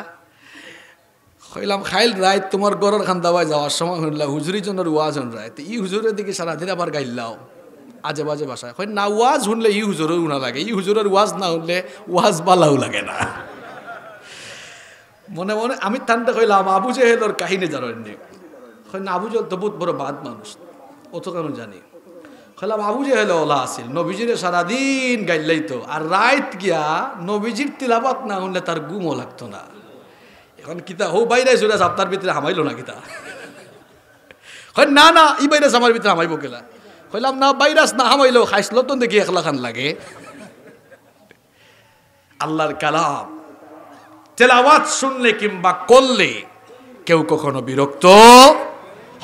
A: কইলাম খাইল রায় তোমার গরর খান্দাবাই যাওয়ার সময় শুনলাম হুজুরিজনের ওয়াজন রায় তো ই হুজুরের দিকে দিন আবার গাইলাও আজে বাজে বাসায় হয় না ওয়াজ শুনলে ই হুজুরের উনা লাগে ই হুজুরের ওয়াজ না শুনলে ওয়াজ বালাও লাগে না মনে মনে আমি টানতে কইলাম আবু জেহেলর কাহিনী জানো না আবু তো বহুত বড় বাদ মানুষ অত কেন জানি খেলাম আবু জেহেল ওলা আসিল নবীজিরে সারাদিন গাইলেই তো আর রাইত গিয়া নবীজির তিলাবাত না হলে তার গুমও লাগতো না এখন কিতা হো বাইরে সুরাজ আপনার ভিতরে হামাইলো না কিতা হয় না না ই বাইরে আমার ভিতরে হামাইব গেলা কইলাম না বাইরাস না হামাইলো খাইছিল তো দেখি একলা খান লাগে আল্লাহর কালাম তেলাওয়াত শুনলে কিংবা করলে কেউ কখনো বিরক্ত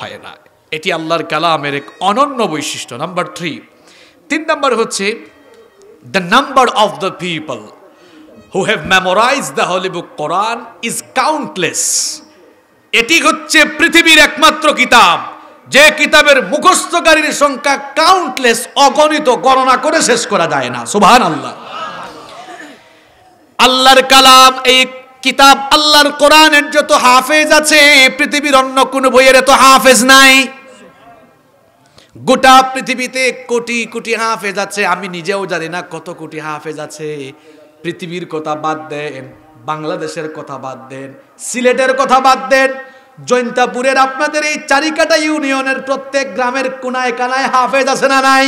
A: হয় না এটি আল্লাহর কালামের এক অনন্য বৈশিষ্ট্য নাম্বার থ্রি তিন নাম্বার হচ্ছে the number of the people who have memorize the holy book Quran is countless এটি হচ্ছে পৃথিবীর একমাত্র কিতাব যে কিতাবের মুখস্থকারীর সংখ্যা কাউন্টলেস অগণিত গণনা করে শেষ করা যায় না সুবহান আল্লাহ আল্লাহর কালাম এই কিতাব আল্লাহর কোরআনের যত হাফেজ আছে পৃথিবীর অন্য কোনো বইয়ের এত হাফেজ নাই গোটা পৃথিবীতে কোটি কোটি হাফেজ আছে আমি নিজেও জানি না কত কোটি হাফেজ আছে পৃথিবীর কথা বাদ দেন বাংলাদেশের কথা বাদ দেন সিলেটের কথা বাদ দেন জৈন্তাপুরের আপনাদের এই চারিকাটা ইউনিয়নের প্রত্যেক গ্রামের কোনায় কানায় হাফেজ আছে না নাই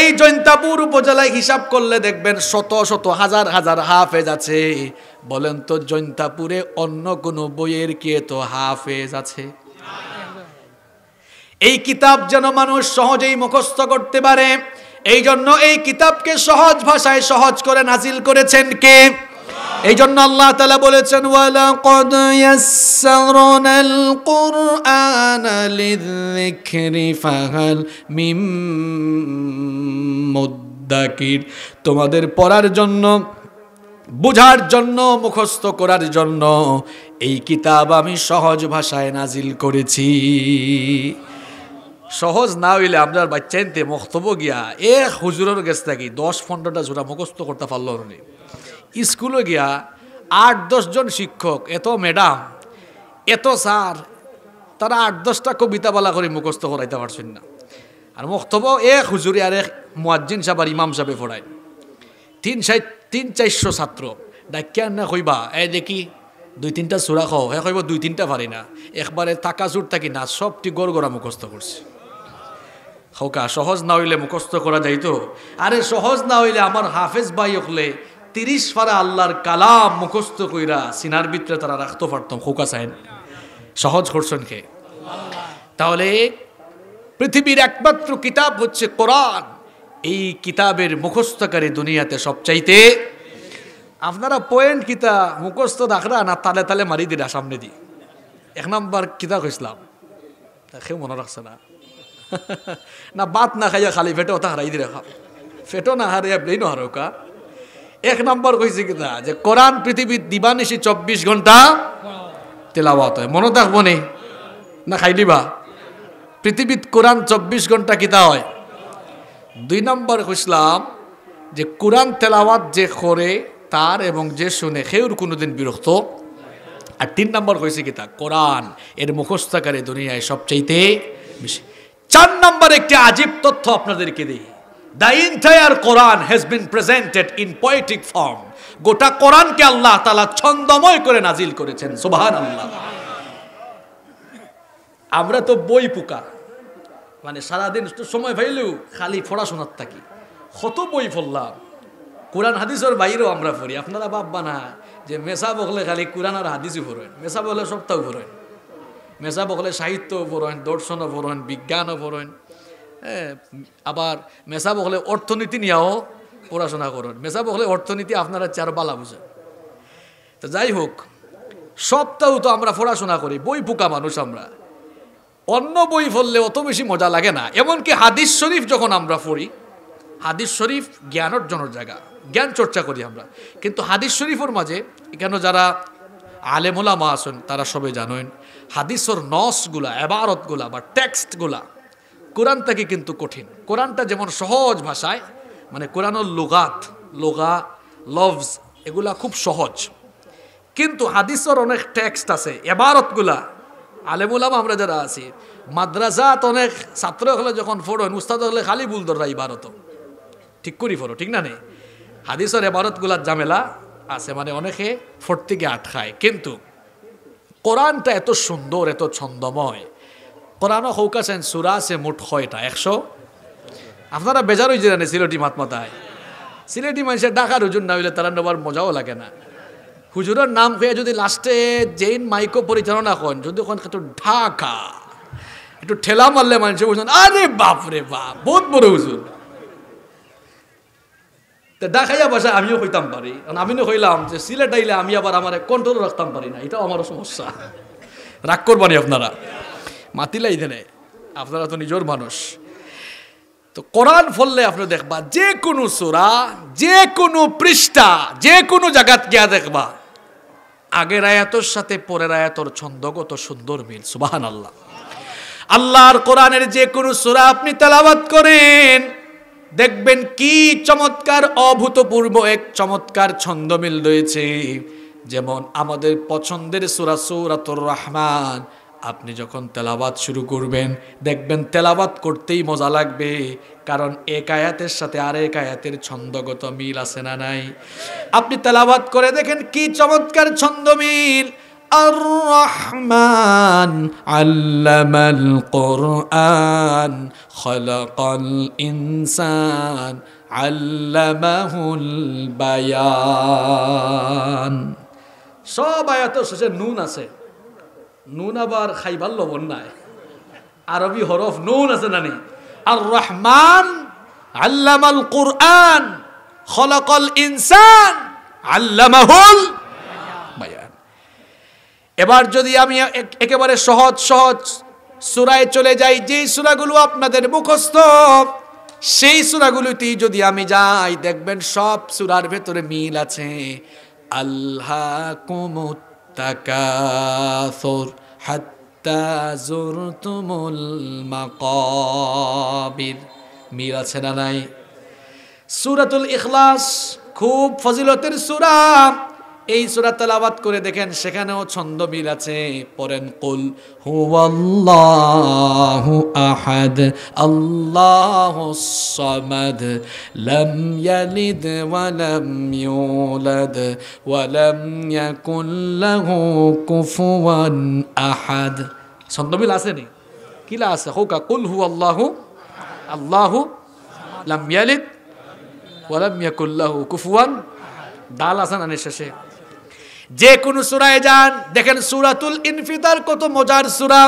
A: এই জৈন্তাপুর উপজেলায় হিসাব করলে দেখবেন শত শত হাজার হাজার হাফেজ আছে বলেন তো জৈন্তাপুরে অন্য কোনো বইয়ের কে তো হাফেজ আছে এই কিতাব যেন মানুষ সহজেই মুখস্থ করতে পারে এই জন্য এই কিতাবকে সহজ ভাষায় সহজ করে নাজিল করেছেন কে এই জন্য আল্লাহ তালা বলেছেন
B: ওয়ালাকদ ইয়াসসারনাল কুরআন লিযিকরি ফাহাল মিম মুদ্দাকির
A: তোমাদের পড়ার জন্য বোঝার জন্য মুখস্থ করার জন্য এই কিতাব আমি সহজ ভাষায় নাজিল করেছি সহজ না হইলে আপনার বাচ্চাইনতে মক্তব্য গিয়া এ হুজুরের গেছ থাকি দশ পনেরোটা জোড়া মুখস্থ করতে পারল উনি স্কুলে গিয়া আট দশজন শিক্ষক এত ম্যাডাম এত স্যার তারা আট দশটা কবিতা বলা করে মুখস্থ করাইতে পারছেন না আর মুখতব এক হুজুরে আর এক মুয়াজ্জিন সাহেব আর ইমাম সাহেবে পড়ায় তিন সাইট তিন চারশো ছাত্র ডাকিয়া না কইবা এ দেখি দুই তিনটা চূড়া খাও হে কইব দুই তিনটা পারি না একবারে থাকা চুর থাকি না সবটি গড়া মুখস্থ করছে হৌকা সহজ না হইলে মুখস্থ করা যাইতো আরে সহজ না হইলে আমার হাফেজ বাই হলে তিরিশ ফারা আল্লাহর কালাম মুখস্থ কইরা সিনার ভিতরে তারা রাখতে পারতাম খোকা চাহেন সহজ করছেন কে তাহলে পৃথিবীর একমাত্র কিতাব হচ্ছে কোরআন এই কিতাবের মুখস্থকারী দুনিয়াতে সবচাইতে আপনারা পয়েন্ট কিতা মুখস্থ দাখরা না তালে তালে মারি দিলা সামনে দি এক নম্বর কিতা কইসলাম তাকে মনে রাখছে না না বাত না খাইয়া খালি ফেটো তা হারাই দিলে খাও ফেটো না হারিয়া ব্রেইনও হারোকা এক নম্বর কইছে কিতা যে কোরআন পৃথিবীর দিবানিশি চব্বিশ ঘন্টা তেলাওয়াত হয় মনে থাকবো নি না খাইলিবা পৃথিবীত কোরআন চব্বিশ ঘন্টা কিতা হয় দুই নম্বর হইসলাম যে কোরআন তেলাওয়াত যে করে তার এবং যে শুনে সেউর কোনোদিন বিরক্ত আর তিন নম্বর হয়েছে কি তা কোরআন এর মুখস্থাকারে দুনিয়ায় সবচাইতে বেশি চার নম্বর একটি আজীব তথ্য আপনাদেরকে দিই the entire Quran has been presented in poetic form গোটা কোরআনকে আল্লাহ তালা ছন্দময় করে নাজিল করেছেন সুবাহ আল্লাহ আমরা তো বই পোকা মানে সারাদিন সময় পাইলেও খালি পড়াশোনার থাকি কত বই পড়লাম কোরআন হাদিসের বাইরেও আমরা পড়ি আপনারা বাপ না যে মেসা বকলে খালি কোরআন আর হাদিসও পড়েন মেসা বকলে সপ্তাহ পড়েন মেসা বকলে সাহিত্য পড়েন দর্শনও পড়েন বিজ্ঞানও পড়েন আবার মেসা বকলে অর্থনীতি নিয়েও পড়াশোনা করেন মেসা বকলে অর্থনীতি আপনারা চার বালা বুঝেন তো যাই হোক সপ্তাহ তো আমরা পড়াশোনা করি বই পোকা মানুষ আমরা অন্য বই পড়লে অত বেশি মজা লাগে না এমনকি হাদিস শরীফ যখন আমরা পড়ি হাদিস শরীফ জ্ঞান অর্জনের জায়গা জ্ঞান চর্চা করি আমরা কিন্তু হাদিস শরীফের মাঝে এখানে যারা আলেমুলা মা আছেন তারা সবে জানেন হাদিসর নসগুলা এবারতগুলা বা টেক্সটগুলা কোরআন থেকে কিন্তু কঠিন কোরআনটা যেমন সহজ ভাষায় মানে কোরআনর লোগাত লোগা লভস এগুলা খুব সহজ কিন্তু হাদিসর অনেক টেক্সট আছে এবারতগুলা আলেমুলাম আমরা যারা আছি মাদ্রাসাত অনেক ছাত্র হলে যখন ফোড়ন উস্তাদ হলে খালি ভুল ধরা ইবারত ঠিক করি ফোড় ঠিক না নেই হাদিসর এবারতগুলার জামেলা আছে মানে অনেকে ফোট থেকে আটকায় কিন্তু কোরআনটা এত সুন্দর এত ছন্দময় কোরআন হৌকা সেন সুরা আছে মোট হয়টা একশো আপনারা বেজার হয়ে জানেন সিলেটি মাতমাতায় সিলেটি মানুষের ডাকার ওজন না হইলে তারা নেবার মজাও লাগে না হুজুরের নাম হয়ে যদি লাস্টে জেইন মাইকো পরিচালনা করেন যদি ওখানে একটু ঢাকা একটু ঠেলা মারলে মানুষ বুঝলেন আরে বাপরে বাপ বহুত বড় হুজুর তো ডাকাইয়া বসা আমিও হইতাম পারি আমি না হইলাম যে সিলেট আইলে আমি আবার আমার কন্ট্রোল রাখতাম পারি না এটাও আমারও সমস্যা রাগ করবানি আপনারা মাতিলাই ইদেনে আপনারা তো নিজের মানুষ তো কোরআন ফললে আপনি দেখবা যে কোনো সোরা যে কোনো পৃষ্ঠা যে কোনো জায়গাত গিয়া দেখবা আগের আয়াতর সাথে পরের আয়াতর ছন্দগত সুন্দর মিল সুবাহান আল্লাহ আল্লাহর কোরআনের যে কোনো সুরা আপনি তালাবাত করেন দেখবেন কি চমৎকার অভূতপূর্ব এক চমৎকার ছন্দ মিল রয়েছে যেমন আমাদের পছন্দের সুরা সুরাতুর রহমান আপনি যখন তেলাবাত শুরু করবেন দেখবেন তেলাবাত করতেই মজা লাগবে কারণ এক আয়াতের সাথে আর এক আয়াতের ছন্দগত মিল আছে না নাই আপনি তেলাবাত করে দেখেন কি চমৎকার ছন্দ মিল আর
B: রহমান আল্লামাল কোরআন খলকল ইনসান আল্লামাহুল
A: সব আয়াতে শেষে নুন আছে নুন আবার খাইবার লবণ নাই আরবি হরফ নুন আছে নেই আর রহমান আল্লামাল কোরআন খলাকল ইনসান আল্লামাহুল বায়ান এবার যদি আমি একেবারে সহজ সহজ সুরায় চলে যাই যেই সুরাগুলো আপনাদের মুখস্থ সেই সুরাগুলোতে যদি আমি যাই দেখবেন সব সুরার ভেতরে মিল আছে আল্লাহ কুমুত التكاثر حتى زرتم المقابر মিরাজ সেনা নাই সুরাতুল ইখলাস খুব ফজিলতের সুরা এই সুরা তালাবাত করে দেখেন সেখানেও ছন্দ মিল আছে পরেন কুল
B: হুয়াল্লাহু
A: আহাদ আল্লাহ সমদ লাম ইয়ালিদ ওয়া লাম ইউলাদ ওয়া লাহু কুফুয়ান আহাদ ছন্দ মিল আছে নি কিলা আছে কা কুল হু আল্লাহু লাম ইয়ালিদ ওয়া লাম ইয়াকুল লাহু কুফুয়ান দাল আছে না শেষে যে কোন সুরায় যান দেখেন সুরাতুল ইনফিতার কত মজার সুরা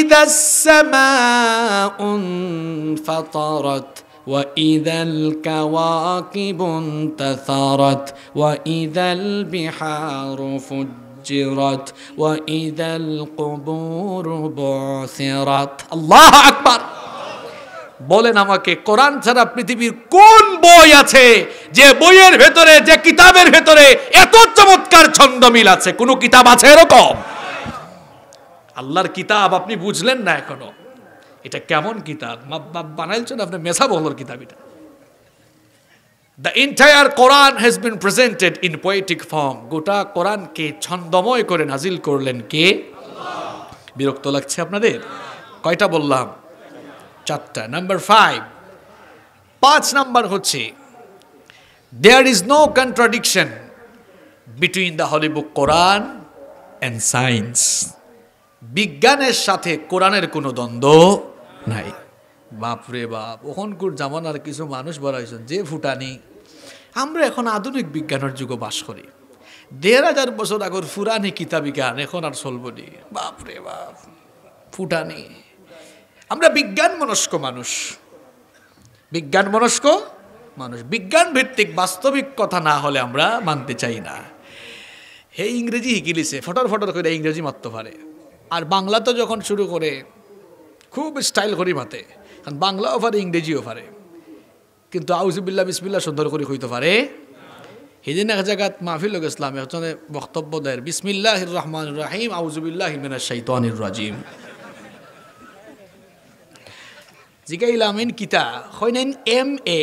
A: إذا السماء
B: انفطرت وإذا الكواكب انتثرت وإذا البحار فجرت وإذا القبور بعثرت الله
A: أكبر বলেন আমাকে কোরআন ছাড়া পৃথিবীর কোন বই আছে যে বইয়ের ভেতরে যে কিতাবের ভেতরে এত চমৎকার ছন্দ মিল আছে কোনো কিতাব আছে এরকম আল্লাহর কিতাব আপনি বুঝলেন না এখনো এটা কেমন কিতাব বানাইছেন আপনি মেসা বহলোর কিতাব এটা the entire Quran has been presented in poetic form গোটা কোরআনকে ছন্দময় করে নাজিল করলেন কে বিরক্ত লাগছে আপনাদের কয়টা বললাম চারটা নাম্বার ফাইভ পাঁচ নাম্বার হচ্ছে there is no contradiction between the holy book Quran and science বিজ্ঞানের সাথে কোরআনের কোনো দ্বন্দ্ব নাই বাপরে বাপ ওখনকুর আর কিছু মানুষ বলাইছেন যে ফুটানি আমরা এখন আধুনিক বিজ্ঞানের যুগ বাস করি দেড় হাজার বছর আগর ফুরানি কিতাবিজ্ঞান এখন আর চলবনি বাপরে বাপ ফুটানি আমরা বিজ্ঞান মনস্ক মানুষ বিজ্ঞান মনস্ক মানুষ বিজ্ঞান ভিত্তিক বাস্তবিক কথা না হলে আমরা মানতে চাই না হে ইংরেজি হিকিলিছে ফটর ফটর করে ইংরেজি মারতে পারে আর বাংলা তো যখন শুরু করে খুব স্টাইল করি মাতে কারণ বাংলাও পারে ইংরেজিও পারে কিন্তু আউজিবিল্লা বিসমিল্লা সুন্দর করে হইতে পারে হেদিন এক জায়গাত মাহফিল ইসলাম এখন বক্তব্য দেয় বিসমিল্লাহ রহমান রাহিম আউজুবিল্লাহ হিমিনা শৈতানির রাজিম জিগাইলাম এন কিতা হয় নাইন এম এ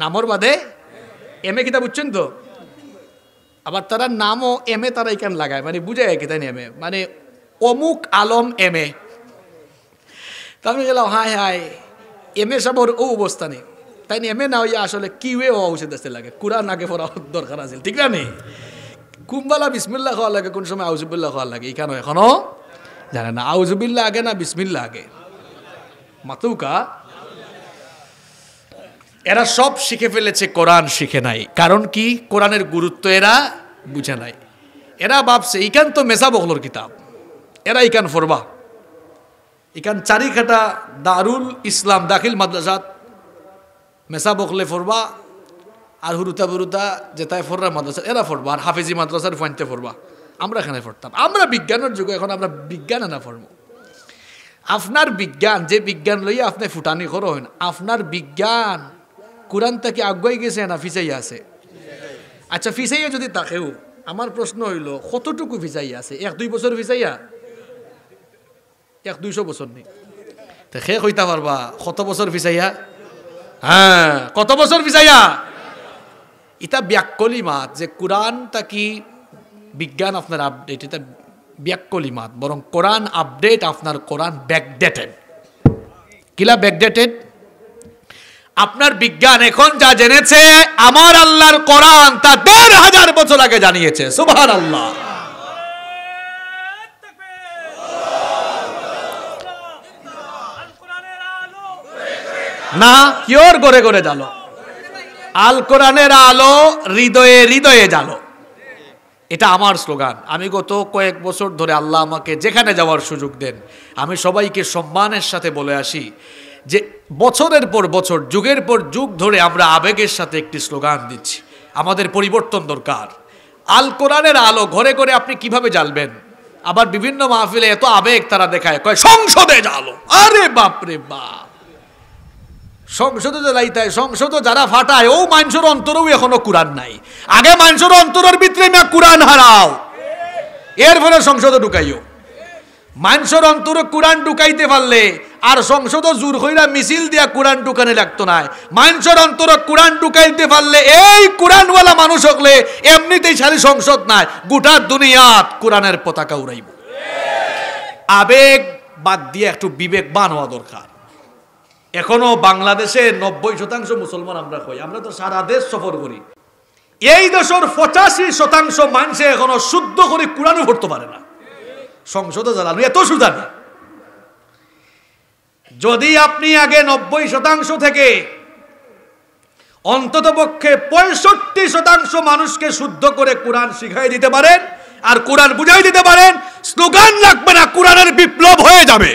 A: নামর বাদে এম এ কিতা বুঝছেন তো আবার তারা নামও এম এ তারা এখানে লাগায় মানে বুঝায় কিতা এম এ মানে অমুক আলম এম এ আমি গেলাম হায় হায় এম এ সাবর ও অবস্থা নেই তাই এম এ না হইয়া আসলে কিউয়ে হওয়া উচিত আসতে লাগে কুরআন আগে পড়া দরকার আছে ঠিক না নেই কুম্বালা বিসমিল্লা খাওয়া লাগে কোন সময় আউজুবিল্লা খাওয়া লাগে এখানে এখনও জানে না আউজুবিল্লা আগে না বিসমিল্লা আগে মাতুকা এরা সব শিখে ফেলেছে কোরআন শিখে নাই কারণ কি কোরআনের গুরুত্ব এরা বুঝে নাই এরা ভাবছে ইকান তো মেসা বহলোর কিতাব এরা ইকান ফরবা ইকান চারিখাটা দারুল ইসলাম দাখিল মাদ্রাসাত মেসা বখলে ফরবা আর হুরুতা বুরুতা যেতায় ফররা মাদ্রাসা এরা ফরবা আর হাফেজি মাদ্রাসার ফাইনতে ফরবা আমরা এখানে ফরতাম আমরা বিজ্ঞানের যুগে এখন আমরা বিজ্ঞান এনা ফরবো আপনার বিজ্ঞান যে বিজ্ঞান লইয়া আপনি ফুটানি করো না আপনার বিজ্ঞান কোরআন তাকে আগুয়াই গেছে না ফিসাই আছে আচ্ছা ফিসাইয়া যদি তাকেও আমার প্রশ্ন হইল কতটুকু ফিসাই আছে এক দুই বছর ফিসাইয়া এক দুইশো বছর নেই তো সে কইতা পারবা কত বছর ফিসাইয়া হ্যাঁ কত বছর ফিসাইয়া ইতা ব্যাকলি মাত যে কোরআন তাকি বিজ্ঞান আপনার আপডেট এটা মাত বরং কোরআন আপডেট আপনার কোরআন ব্যাকডেটেড কিলা ব্যাকডেটেড আপনার বিজ্ঞান এখন যা জেনেছে আমার আল্লাহর কোরআন তা দেড় হাজার বছর আগে জানিয়েছে সুবহান আল্লাহ না কিওর গড়ে গড়ে জানো আল কোরআনের আলো হৃদয়ে হৃদয়ে জানো এটা আমার স্লোগান আমি গত কয়েক বছর ধরে আল্লাহ আমাকে যেখানে যাওয়ার সুযোগ দেন আমি সবাইকে সম্মানের সাথে বলে আসি যে বছরের পর বছর যুগের পর যুগ ধরে আমরা আবেগের সাথে একটি স্লোগান দিচ্ছি আমাদের পরিবর্তন দরকার আল কোরআনের আলো ঘরে ঘরে আপনি কিভাবে জ্বালবেন আবার বিভিন্ন মাহফিলে এত আবেগ তারা দেখায় কয় সংসদে জালো আরে বাপরে বাপ সংসদে লাইতায় সংসদ যারা ফাটায় ও মানুষের অন্তরেও এখনো কোরআন নাই আগে মানুষের অন্তরের ভিতরে না কোরআন হারাও এর ফলে সংসদে ঢুকাইও মানুষের অন্তরে কোরআন ঢুকাইতে পারলে আর সংসদ জোর হইরা মিছিল দিয়া কোরআন ঢুকানে লাগতো না মানুষের অন্তরে কোরআন ঢুকাইতে পারলে এই কোরআনওয়ালা মানুষ হকলে এমনিতেই সারি সংসদ নাই গোটা দুনিয়াত কোরআনের পতাকা উড়াইব আবেগ বাদ দিয়ে একটু বিবেকবান হওয়া দরকার এখনো বাংলাদেশে নব্বই শতাংশ মুসলমান আমরা হই আমরা তো সারা দেশ সফর করি এই দেশের পঁচাশি শতাংশ মানুষে এখনো শুদ্ধ করে কোরআনও পড়তে পারে না সংসদে জানানো এত সুধা না যদি আপনি আগে নব্বই শতাংশ থেকে অন্তত পক্ষে পঁয়ষট্টি শতাংশ মানুষকে শুদ্ধ করে কোরআন শিখাই দিতে পারেন আর কোরআন বুঝাই দিতে পারেন স্লোগান রাখবে না কোরআনের বিপ্লব হয়ে যাবে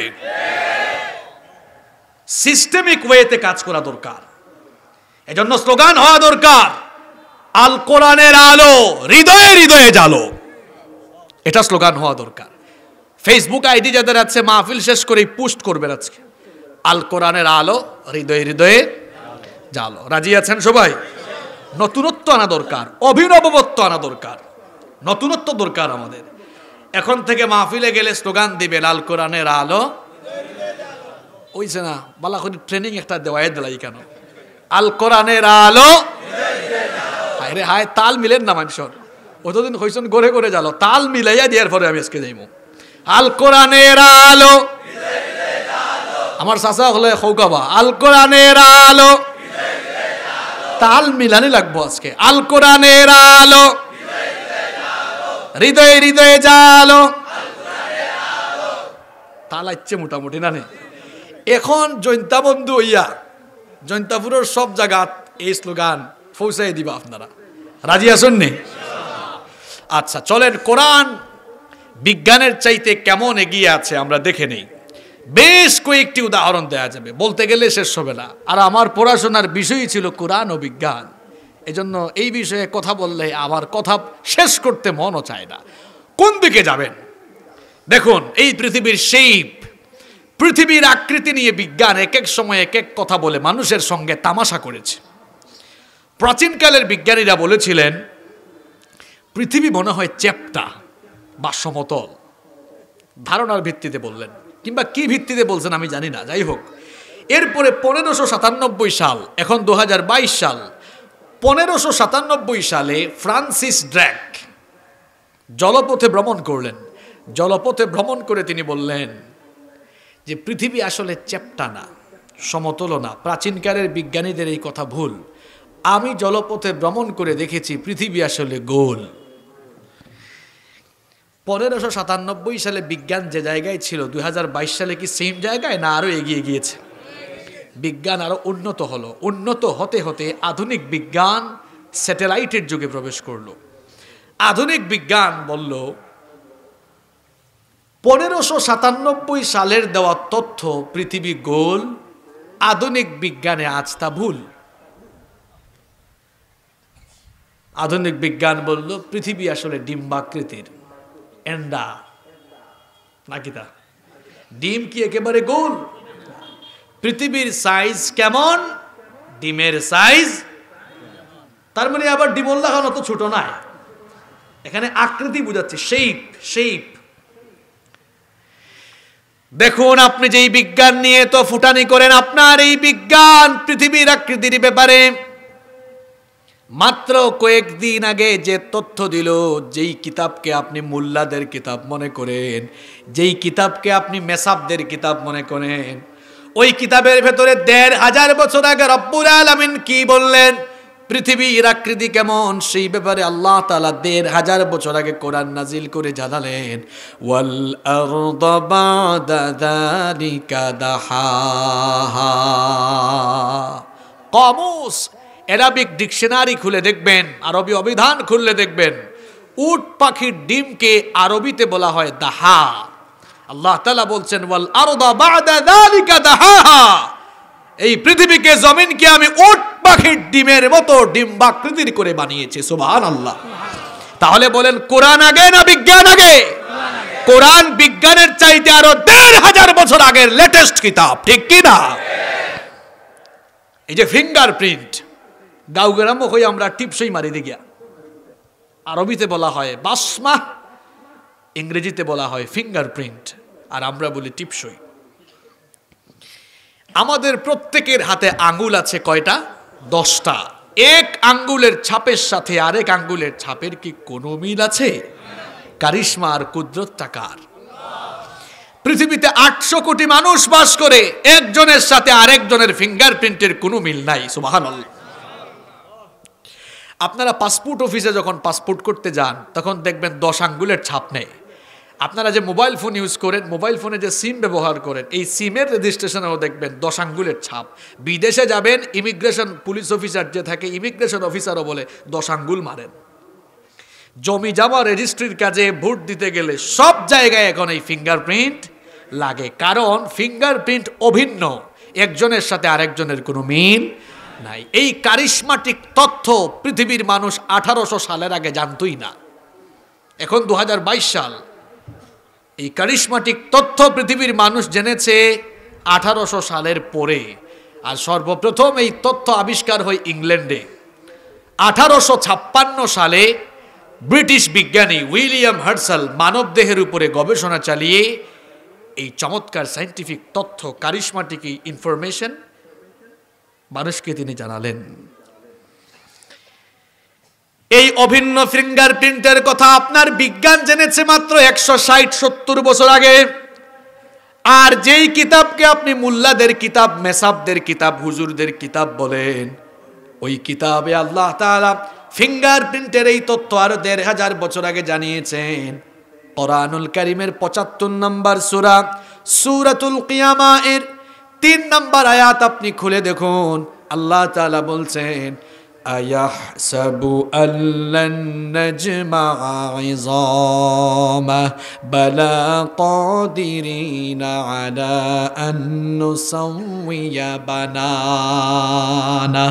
A: সিস্টেমিক ওয়েতে কাজ করা দরকার এজন্য স্লোগান হওয়া দরকার আল কোরআনের আলো হৃদয়ে হৃদয়ে জালো এটা স্লোগান হওয়া দরকার ফেসবুক আইডি যাদের আছে মাহফিল শেষ করেই পোস্ট করবেন আজকে আল কোরআনের আলো হৃদয়ে হৃদয়ে জালো রাজি আছেন সবাই নতুনত্ব আনা দরকার অভিনবত্ব আনা দরকার নতুনত্ব দরকার আমাদের এখন থেকে মাহফিলে গেলে স্লোগান দিবে লাল কোরআনের আলো ওইছে না বালা করে ট্রেনিং একটা দেওয়াই দিলাই কেন আল কোরআনের আলো রে হায় তাল মিলেন না মানুষের অতদিন হইছেন গড়ে গড়ে যালো তাল মিলাইয়া দেওয়ার পরে আমি আজকে যাইমু আল কোরআনের আলো আমার চাচা হলে সৌকাবা আল কোরআনের আলো তাল মিলানি লাগবো আজকে আল কোরআনের আলো হৃদয়ে হৃদয়ে জালো তাল আচ্ছে মোটামুটি না নেই এখন জৈন্তাবন্ধু হইয়া জৈন্তাপুরের সব জায়গাত এই স্লোগান পৌঁছাই দিব আপনারা রাজি আসুন নি আচ্ছা চলেন কোরআন বিজ্ঞানের চাইতে কেমন এগিয়ে আছে আমরা দেখে নেই বেশ কয়েকটি উদাহরণ দেওয়া যাবে বলতে গেলে শেষ হবে না আর আমার পড়াশোনার বিষয়ই ছিল কোরআন ও বিজ্ঞান এজন্য এই বিষয়ে কথা বললে আমার কথা শেষ করতে মনও চায় না কোন দিকে যাবেন দেখুন এই পৃথিবীর সেই পৃথিবীর আকৃতি নিয়ে বিজ্ঞান এক এক সময় এক এক কথা বলে মানুষের সঙ্গে তামাশা করেছে প্রাচীনকালের বিজ্ঞানীরা বলেছিলেন পৃথিবী মনে হয় চ্যাপ্টা বা সমতল ধারণার ভিত্তিতে বললেন কিংবা কি ভিত্তিতে বলছেন আমি জানি না যাই হোক এরপরে পনেরোশো সাতানব্বই সাল এখন দু সাল পনেরোশো সাতানব্বই সালে ফ্রান্সিস ড্র্যাক জলপথে ভ্রমণ করলেন জলপথে ভ্রমণ করে তিনি বললেন যে পৃথিবী আসলে চ্যাপ্টা না সমতল না প্রাচীনকালের বিজ্ঞানীদের এই কথা ভুল আমি জলপথে ভ্রমণ করে দেখেছি পৃথিবী আসলে গোল পনেরোশো সাতানব্বই সালে বিজ্ঞান যে জায়গায় ছিল দুই সালে কি সেম জায়গায় না আরও এগিয়ে গিয়েছে বিজ্ঞান আরও উন্নত হলো উন্নত হতে হতে আধুনিক বিজ্ঞান স্যাটেলাইটের যুগে প্রবেশ করলো আধুনিক বিজ্ঞান বলল পনেরোশো সাতানব্বই সালের দেওয়া তথ্য পৃথিবী গোল আধুনিক বিজ্ঞানে আজ তা ভুল আধুনিক বিজ্ঞান বলল পৃথিবী আসলে ডিম্বাকৃতির এন্ডা নাকি তা ডিম কি একেবারে গোল পৃথিবীর সাইজ কেমন ডিমের সাইজ তার মানে আবার ডিমোল্লাখান অত ছোট নয় এখানে আকৃতি বোঝাচ্ছে শেপ শেপ দেখুন আপনি যেই বিজ্ঞান নিয়ে তো ফুটানি করেন আপনার এই বিজ্ঞান পৃথিবীর আকৃতির ব্যাপারে মাত্র কয়েকদিন আগে যে তথ্য দিল যেই কিতাবকে আপনি মোল্লাদের কিতাব মনে করেন যেই কিতাবকে আপনি মেসাবদের কিতাব মনে করেন ওই কিতাবের ভেতরে দেড় হাজার বছর আগে রব্বুর আলমিন কি বললেন পৃথিবী ইরাকৃতি কেমন সেই ব্যাপারে আল্লাহ তালা দেড় হাজার বছর আগে কোরআন নাজিল করে জানালেন কমস অ্যারাবিক ডিকশনারি খুলে দেখবেন আরবি অভিধান খুললে দেখবেন উট পাখির ডিমকে আরবিতে বলা হয় দাহা আল্লাহ তালা বলছেন ওয়াল আরদা বাদা দাহা এই পৃথিবীকে জমিনকে আমি উট পাখির ডিমের মতো ডিম্বাকৃতির করে বানিয়েছি সুবাহান আল্লাহ তাহলে বলেন কোরআন আগে না বিজ্ঞান আগে কোরআন বিজ্ঞানের চাইতে আরো দেড় হাজার বছর আগের লেটেস্ট কিতাব ঠিক কি না এই যে ফিঙ্গারপ্রিন্ট গাউগ্রাম হয়ে আমরা টিপসই মারি দিগিয়া আরবিতে বলা হয় বাসমা ইংরেজিতে বলা হয় ফিঙ্গারপ্রিন্ট আর আমরা বলি টিপসই আমাদের প্রত্যেকের হাতে আঙ্গুল আছে কয়টা দশটা এক আঙ্গুলের ছাপের সাথে আরেক আঙ্গুলের ছাপের কি কোনো মিল আছে কারিশ্মা আর কুদরত টাকার পৃথিবীতে আটশো কোটি মানুষ বাস করে একজনের সাথে আরেকজনের ফিঙ্গারপ্রিন্টের কোনো মিল নাই সুবাহান আপনারা পাসপোর্ট অফিসে যখন পাসপোর্ট করতে যান তখন দেখবেন দশ আঙ্গুলের ছাপ নেই আপনারা যে মোবাইল ফোন ইউজ করেন মোবাইল ফোনে যে সিম ব্যবহার করেন এই সিমের রেজিস্ট্রেশনেও দেখবেন দশাঙ্গুলের ছাপ বিদেশে যাবেন ইমিগ্রেশন পুলিশ অফিসার যে থাকে ইমিগ্রেশন অফিসারও বলে দশাঙ্গুল মারেন জমি জমা রেজিস্ট্রির কাজে ভোট দিতে গেলে সব জায়গায় এখন এই ফিঙ্গারপ্রিন্ট লাগে কারণ ফিঙ্গারপ্রিন্ট অভিন্ন একজনের সাথে আরেকজনের কোনো মিল নাই এই কারিশমাটিক তথ্য পৃথিবীর মানুষ আঠারোশো সালের আগে জানতই না এখন দু সাল এই কারিশমাটিক তথ্য পৃথিবীর মানুষ জেনেছে আঠারোশো সালের পরে আর সর্বপ্রথম এই তথ্য আবিষ্কার হয় ইংল্যান্ডে আঠারোশো ছাপ্পান্ন সালে ব্রিটিশ বিজ্ঞানী উইলিয়াম হার্সাল মানবদেহের উপরে গবেষণা চালিয়ে এই চমৎকার সাইন্টিফিক তথ্য কারিশমাটিক ইনফরমেশন মানুষকে তিনি জানালেন এই অভিন্ন ফিঙ্গার প্রিন্টের কথা আপনার বিজ্ঞান জেনেছে মাত্র একশো ষাট সত্তর বছর আগে আর যেই কিতাবকে আপনি মোল্লাদের কিতাব মেসাবদের কিতাব হুজুরদের কিতাব বলেন ওই কিতাবে আল্লাহ তাআলা ফিঙ্গার প্রিন্টের এই তথ্য আরো দেড় হাজার বছর আগে জানিয়েছেন কোরআনুল কারিমের পঁচাত্তর নম্বর সুরা সুরাতুল কিয়ামা এর তিন নম্বর আয়াত আপনি খুলে দেখুন আল্লাহ তাআলা বলছেন
B: أيحسب أن لن نجمع عظامه بلى قادرين على أن نسوي بنانه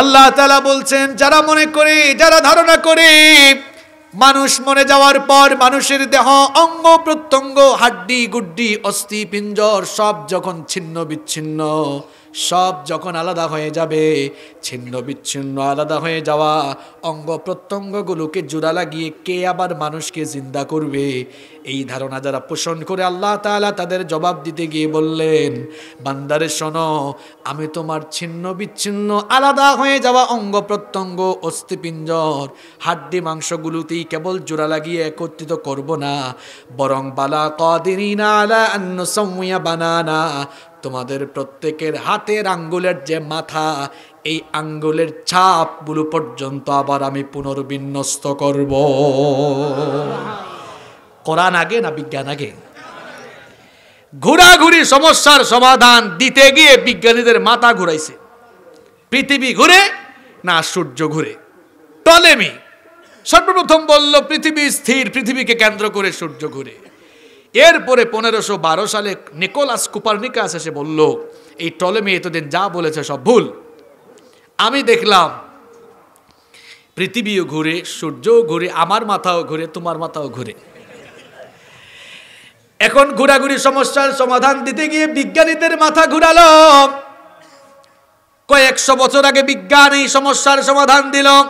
B: আল্লাহ
A: তালা বলছেন যারা মনে করে যারা ধারণা করে মানুষ মরে যাওয়ার পর মানুষের দেহ অঙ্গ প্রত্যঙ্গ হাড্ডি গুড্ডি অস্থি পিঞ্জর সব যখন ছিন্ন বিচ্ছিন্ন সব যখন আলাদা হয়ে যাবে ছিন্ন বিচ্ছিন্ন আলাদা হয়ে যাওয়া অঙ্গ প্রত্যঙ্গগুলোকে জোড়া লাগিয়ে কে আবার মানুষকে জিন্দা করবে এই ধারণা যারা পোষণ করে আল্লাহ তালা তাদের জবাব দিতে গিয়ে বললেন বান্দারে শোনো আমি তোমার ছিন্ন বিচ্ছিন্ন আলাদা হয়ে যাওয়া অঙ্গ প্রত্যঙ্গ অস্থিপিঞ্জর হাড্ডি মাংসগুলোতেই কেবল জোড়া লাগিয়ে একত্রিত করব না বরং বালা কদিনা বানানা তোমাদের প্রত্যেকের হাতের আঙ্গুলের যে মাথা এই আঙ্গুলের ছাপ গুলো পর্যন্ত আবার আমি পুনর্বিন্যস্ত করব কোরআন আগে না বিজ্ঞান আগে ঘোরাঘুরি সমস্যার সমাধান দিতে গিয়ে বিজ্ঞানীদের মাথা ঘুরাইছে পৃথিবী ঘুরে না সূর্য ঘুরে টলেমি সর্বপ্রথম বলল পৃথিবী স্থির পৃথিবীকে কেন্দ্র করে সূর্য ঘুরে এরপরে পনেরোশো বারো সালে নিকোলাস কুপার্নিকাস এসে বলল এই টলেমি এতদিন যা বলেছে সব ভুল আমি দেখলাম পৃথিবীও ঘুরে সূর্যও ঘুরে আমার মাথাও ঘুরে তোমার মাথাও ঘুরে এখন ঘুরাঘুরি সমস্যার সমাধান দিতে গিয়ে বিজ্ঞানীদের মাথা ঘুরাল কয়েকশো বছর আগে বিজ্ঞান এই সমস্যার সমাধান দিলাম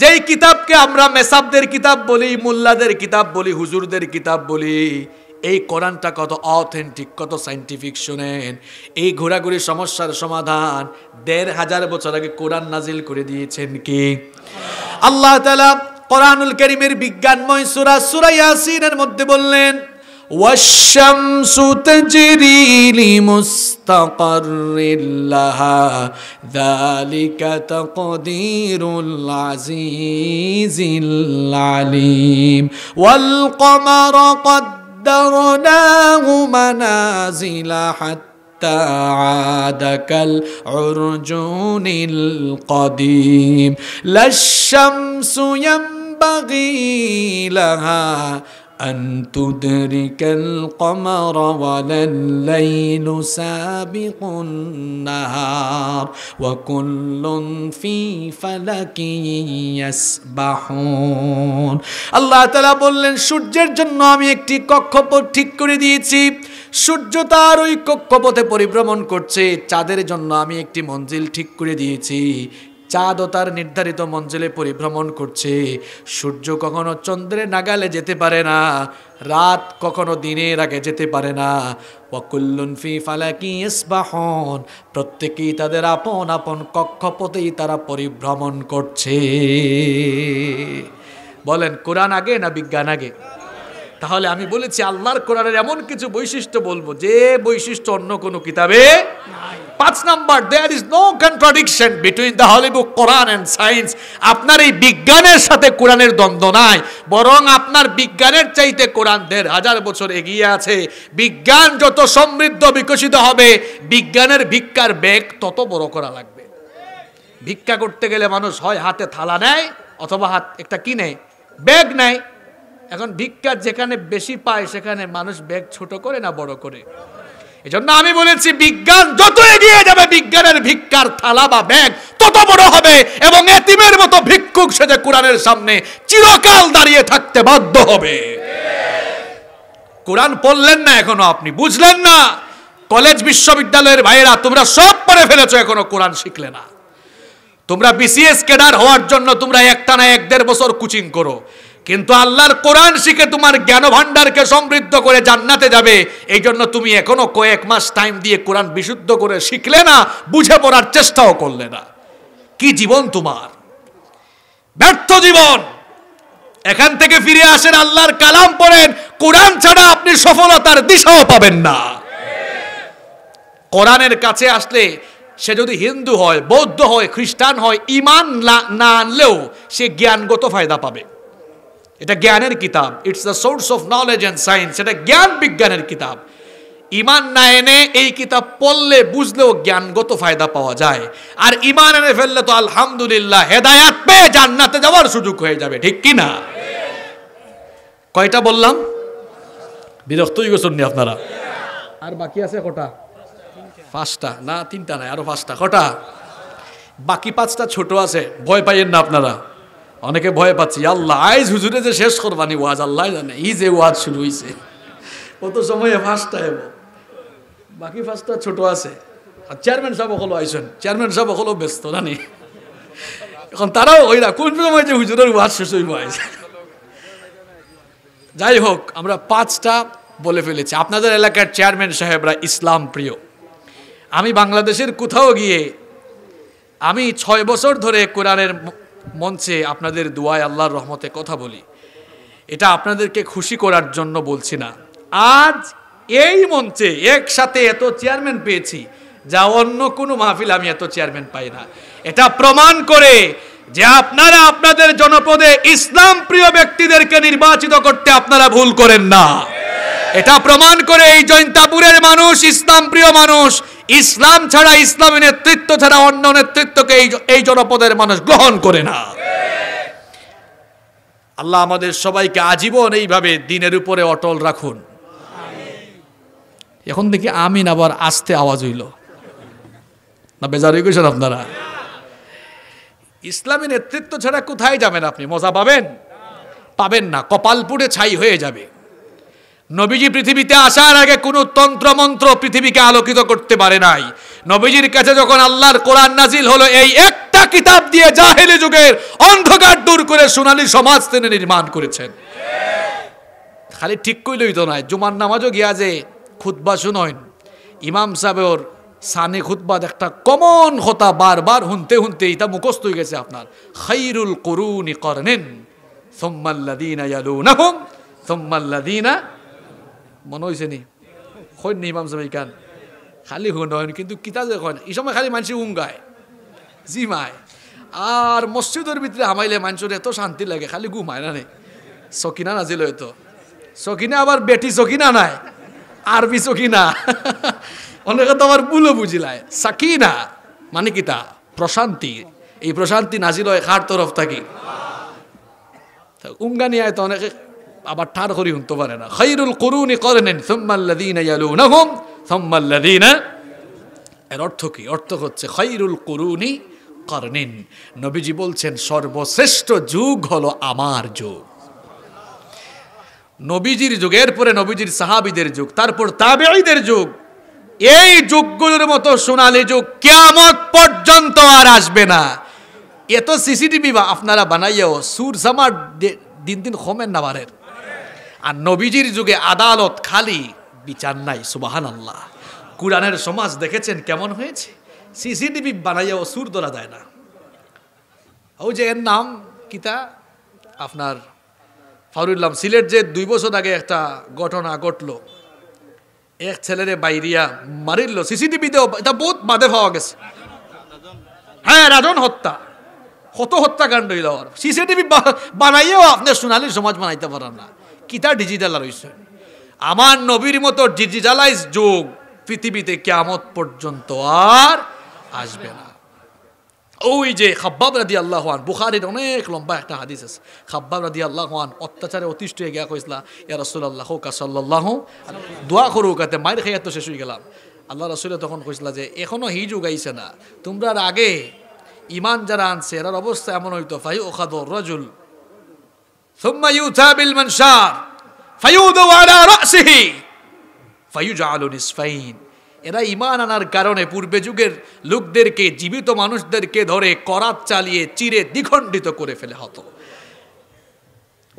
A: যেই কিতাবকে আমরা মেসাবদের কিতাব বলি মোল্লাদের কিতাব বলি হুজুরদের কিতাব বলি এই কোরআনটা কত অথেন্টিক কত সাইন্টিফিক শোনেন এই ঘোরাঘুরি সমস্যার সমাধান দেড় হাজার বছর আগে কোরআন নাজিল করে দিয়েছেন কি আল্লাহ তালা কোরআনুল করিমের বিজ্ঞানময় সুরা সুরাইয়াসিনের মধ্যে বললেন والشمس تجري لمستقر لها ذلك
B: تقدير العزيز العليم والقمر قدرناه منازل
A: حتى عاد كالعرجون القديم لا الشمس ينبغي
B: لها أن تدرك القمر ولا الليل سابق النهار وكل في فلك يسبحون আল্লাহ তালা
A: বললেন সূর্যের জন্য আমি একটি কক্ষপথ ঠিক করে দিয়েছি সূর্য তার ওই কক্ষপথে পরিভ্রমণ করছে চাঁদের জন্য আমি একটি মঞ্জিল ঠিক করে দিয়েছি চাঁদ ও তার নির্ধারিত মঞ্জিলে পরিভ্রমণ করছে সূর্য কখনো চন্দ্রে নাগালে যেতে পারে না রাত কখনো দিনের আগে যেতে পারে না ওয়াকুল্লুন ফি ফালাকি ইসবাহন প্রত্যেকেই তাদের আপন আপন কক্ষপথেই তারা পরিভ্রমণ করছে বলেন কোরআন আগে না বিজ্ঞান আগে তাহলে আমি বলেছি আল্লাহর কোরআনের এমন কিছু বৈশিষ্ট্য বলবো যে বৈশিষ্ট্য অন্য কোনো কিতাবে পাঁচ number there is no contradiction between the holy book Quran and science আপনার এই বিজ্ঞানের সাথে কোরআনের দ্বন্দ্ব নাই বরং আপনার বিজ্ঞানের চাইতে কোরআন দেড় হাজার বছর এগিয়ে আছে বিজ্ঞান যত সমৃদ্ধ বিকশিত হবে বিজ্ঞানের ভিক্ষার ব্যাগ তত বড় করা লাগবে ভিক্ষা করতে গেলে মানুষ হয় হাতে থালা নেয় অথবা হাত একটা কি নেয় ব্যাগ নেয় এখন ভিক্ষা যেখানে বেশি পায় সেখানে মানুষ ব্যাগ ছোট করে না বড় করে এজন্য আমি বলেছি বিজ্ঞান যত এগিয়ে যাবে বিজ্ঞানের ভিক্ষার থালা বা ব্যাগ তত বড় হবে এবং এতিমের মতো ভিক্ষুক সেজে কোরআনের সামনে চিরকাল দাঁড়িয়ে থাকতে বাধ্য হবে কোরআন পড়লেন না এখনো আপনি বুঝলেন না কলেজ বিশ্ববিদ্যালয়ের ভাইয়েরা তোমরা সব পড়ে ফেলেছো এখনো কোরআন শিখলে না তোমরা বিসিএস কেডার হওয়ার জন্য তোমরা একটানা এক দেড় বছর কোচিং করো কিন্তু আল্লাহর কোরআন শিখে তোমার জ্ঞান ভাণ্ডারকে সমৃদ্ধ করে জান্নাতে যাবে এই জন্য তুমি এখনো কয়েক মাস টাইম দিয়ে কোরআন বিশুদ্ধ করে শিখলে না বুঝে পড়ার চেষ্টাও করলে না কি জীবন তোমার ব্যর্থ জীবন এখান থেকে ফিরে আসেন আল্লাহর কালাম পড়েন কোরআন ছাড়া আপনি সফলতার দিশাও পাবেন না কোরআনের কাছে আসলে সে যদি হিন্দু হয় বৌদ্ধ হয় খ্রিস্টান হয় ইমান না আনলেও সে জ্ঞানগত ফায়দা পাবে এটা জ্ঞানের কিতাব it's the source of knowledge and science এটা জ্ঞান বিজ্ঞানের কিতাব ইমান না এনে এই কিতাব পড়লে বুঝলেও জ্ঞানগত ফায়দা পাওয়া যায় আর ইমান এনে ফেললে তো আলহামদুলিল্লাহ হেদায়াত পেয়ে জান্নাতে যাওয়ার সুযোগ হয়ে যাবে ঠিক কি না কয়টা বললাম বিরক্ত হয়ে গেছেননি আপনারা আর বাকি আছে কটা পাঁচটা না তিনটা নাই আরো পাঁচটা কটা বাকি পাঁচটা ছোট আছে ভয় পাইয়েন না আপনারা অনেকে ভয় পাচ্ছি আল্লাহ আইজ হুজুরে যে শেষ করবানি ওয়াজ আল্লাহ জানে এই যে ওয়াজ শুরু হয়েছে কত সময় ফার্স্টটা এব বাকি ফার্স্টটা ছোট আছে আর চেয়ারম্যান সাহেব হলো আইসেন চেয়ারম্যান সাহেব হলো ব্যস্ত জানি এখন তারাও ওই না কোন সময় যে হুজুরের ওয়াজ শেষ হইব আইজ যাই হোক আমরা পাঁচটা বলে ফেলেছি আপনাদের এলাকার চেয়ারম্যান সাহেবরা ইসলাম প্রিয় আমি বাংলাদেশের কোথাও গিয়ে আমি ছয় বছর ধরে কোরআনের মঞ্চে আপনাদের দোয়ায় আল্লাহর রহমতে কথা বলি এটা আপনাদেরকে খুশি করার জন্য বলছি না আজ এই মঞ্চে একসাথে এত চেয়ারম্যান পেয়েছি যা অন্য কোনো মাহফিল আমি এত চেয়ারম্যান পাই না এটা প্রমাণ করে যে আপনারা আপনাদের জনপদে ইসলাম প্রিয় ব্যক্তিদেরকে নির্বাচিত করতে আপনারা ভুল করেন না এটা প্রমাণ করে এই জয়ন্তাপুরের মানুষ ইসলাম প্রিয় মানুষ ইসলাম ছাড়া ইসলামী নেতৃত্ব ছাড়া অন্য নেতৃত্বকে এই জনপদের মানুষ গ্রহণ করে না আল্লাহ আমাদের সবাইকে আজীবন এইভাবে দিনের উপরে অটল রাখুন এখন দেখি আমিন আবার আসতে আওয়াজ হইল না বেজার হয়ে গেছেন আপনারা ইসলামী নেতৃত্ব ছাড়া কোথায় যাবেন আপনি মজা পাবেন পাবেন না কপালপুরে ছাই হয়ে যাবে নবীজি পৃথিবীতে আসার আগে কোনো তন্ত্রমন্ত্র পৃথিবীকে আলোকিত করতে পারে নাই নবীজির কাছে যখন আল্লাহর কোরআন নাজিল হলো এই একটা কিতাব দিয়ে জাহেলি যুগের অন্ধকার দূর করে সোনালী সমাজ তিনি নির্মাণ করেছেন খালি ঠিক কইলই তো নয় জুমার নামাজও গিয়া যে খুদ্া শুনইন ইমাম সাহেবর সানে খুতবাদ একটা কমন কথা বারবার হুনতে হুনতে এটা মুখস্থ হয়ে গেছে আপনার খৈরুল করুনি করনেন সোম্মাল্লাদিনা ইয়ালুনাহুম সোম্মাল্লাদিনা মনে হয়েছে নি হইন নি ইমাম সাহেব কান খালি হুন হইন কিন্তু কিতা যে হয় এই সময় খালি মানুষ উঙ্গায় জিমায় আর মসজিদের ভিতরে হামাইলে মানুষের এত শান্তি লাগে খালি ঘুমায় না নে সকিনা নাজিল হয়তো সকিনা আবার বেটি সকিনা নাই আরবি সকিনা অনেকে তো আমার পুলও বুঝিলায় সাকিনা মানে কি তা প্রশান্তি এই প্রশান্তি নাজিল হয় কার তরফ থাকি উঙ্গানি আয় তো অনেকে আবার ঠার করি শুনতে পারে না খৈরুল করুন করেন সোম্মাল্লাদিনা ইয়ালুনাহুম সোম্মাল্লাদিনা এর অর্থ কি অর্থ হচ্ছে খৈরুল করুনি করেন নবীজি বলছেন সর্বশ্রেষ্ঠ যুগ হলো আমার যুগ নবীজির যুগ এরপরে নবীজির সাহাবিদের যুগ তারপর তাবেঈদের যুগ এই যুগগুলোর মতো সোনালি যুগ কেমন পর্যন্ত আর আসবে না এত সিসিটিভি বা আপনারা বানাইয়াও সুর জামার দিন দিন হোমেন না বারের আর নবীজির যুগে আদালত খালি বিচার নাই সুবাহান আল্লাহ কুরানের সমাজ দেখেছেন কেমন হয়েছে সিসিটিভি বানাইয়াও সুর ধরা যায় না ও যে এর নাম কিতা আপনার ফারুল্লাম সিলেট যে দুই বছর আগে একটা ঘটনা ঘটলো এক ছেলেরে বাইরিয়া মারিল দেও এটা বহুত বাদে পাওয়া গেছে হ্যাঁ রাজন হত্যা কত হত্যাকাণ্ড হইল আর সিসিটিভি বানাইয়েও আপনি সোনালি সমাজ বানাইতে পারেন না কিতা ডিজিটাল রয়েছে আমার নবীর মতো ডিজিটালাইজ যুগ পৃথিবীতে কেমত পর্যন্ত আর আসবে না ওই যে খাব্বাব রাদি আল্লাহান বুখারির অনেক লম্বা একটা হাদিস আছে খাব্বাব রাদি আল্লাহান অত্যাচারে অতিষ্ঠ হয়ে গিয়া কইসলা ইয়া রসুল কা সাল্লাহ দোয়া করুক কাতে মায়ের খাইয়া তো শেষ হয়ে গেলাম আল্লাহ রসুল তখন কইসলা যে এখনও হি যোগাইছে না তোমরা আগে ইমান যারা আনছে এরার অবস্থা এমন হইতো ফাই ওখাদ রজুল ثم يؤتى بالمنشار فيوضع على رأسه فيجعل نصفين এরা ইমান আনার কারণে পূর্বে যুগের লোকদেরকে জীবিত মানুষদেরকে ধরে করাত চালিয়ে চিরে দ্বিখণ্ডিত করে ফেলে হতো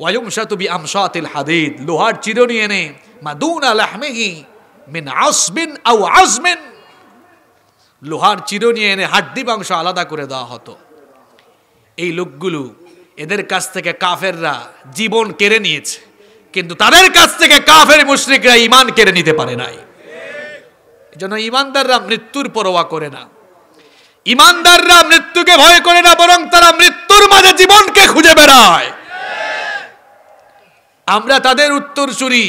A: ওয়ায়ুমশাতুবি আমশাতিল হাদিদ লোহার চিরনি এনে মাদুন আল আহমেহি মিন আসবিন আউ আসমিন লোহার চিরনি এনে হাড্ডি মাংস আলাদা করে দেওয়া হতো এই লোকগুলো এদের কাছ থেকে কাফেররা জীবন কেড়ে নিয়েছে কিন্তু তাদের কাছ থেকে কাফের মুশরিকরা ইমান কেড়ে নিতে পারে নাই যেন ইমানদাররা মৃত্যুর পরোয়া করে না ইমানদাররা মৃত্যুকে ভয় করে না বরং তারা মৃত্যুর মাঝে জীবনকে খুঁজে বেড়ায় আমরা তাদের উত্তর চুরি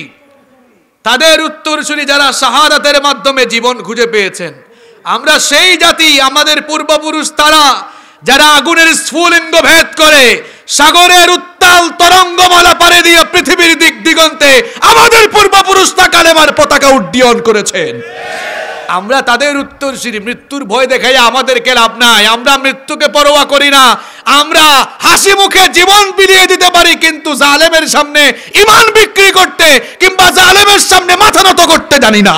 A: তাদের উত্তর চুরি যারা শাহাদাতের মাধ্যমে জীবন খুঁজে পেয়েছেন আমরা সেই জাতি আমাদের পূর্বপুরুষ তারা যারা আগুনের স্ফুলিঙ্গ ভেদ করে সাগরের উত্তাল তরঙ্গমালা পারে দিয়ে পৃথিবীর দিক দিগন্তে আমাদের পূর্বপুরুষ তা কালেমার পতাকা উড্ডীয়ন করেছেন আমরা তাদের উত্তরসূরি মৃত্যুর ভয় দেখাই আমাদেরকে লাভ নাই আমরা মৃত্যুকে পরোয়া করি না আমরা হাসি মুখে জীবন বিলিয়ে দিতে পারি কিন্তু জালেমের সামনে ইমান বিক্রি করতে কিংবা জালেমের সামনে মাথা নত করতে জানি না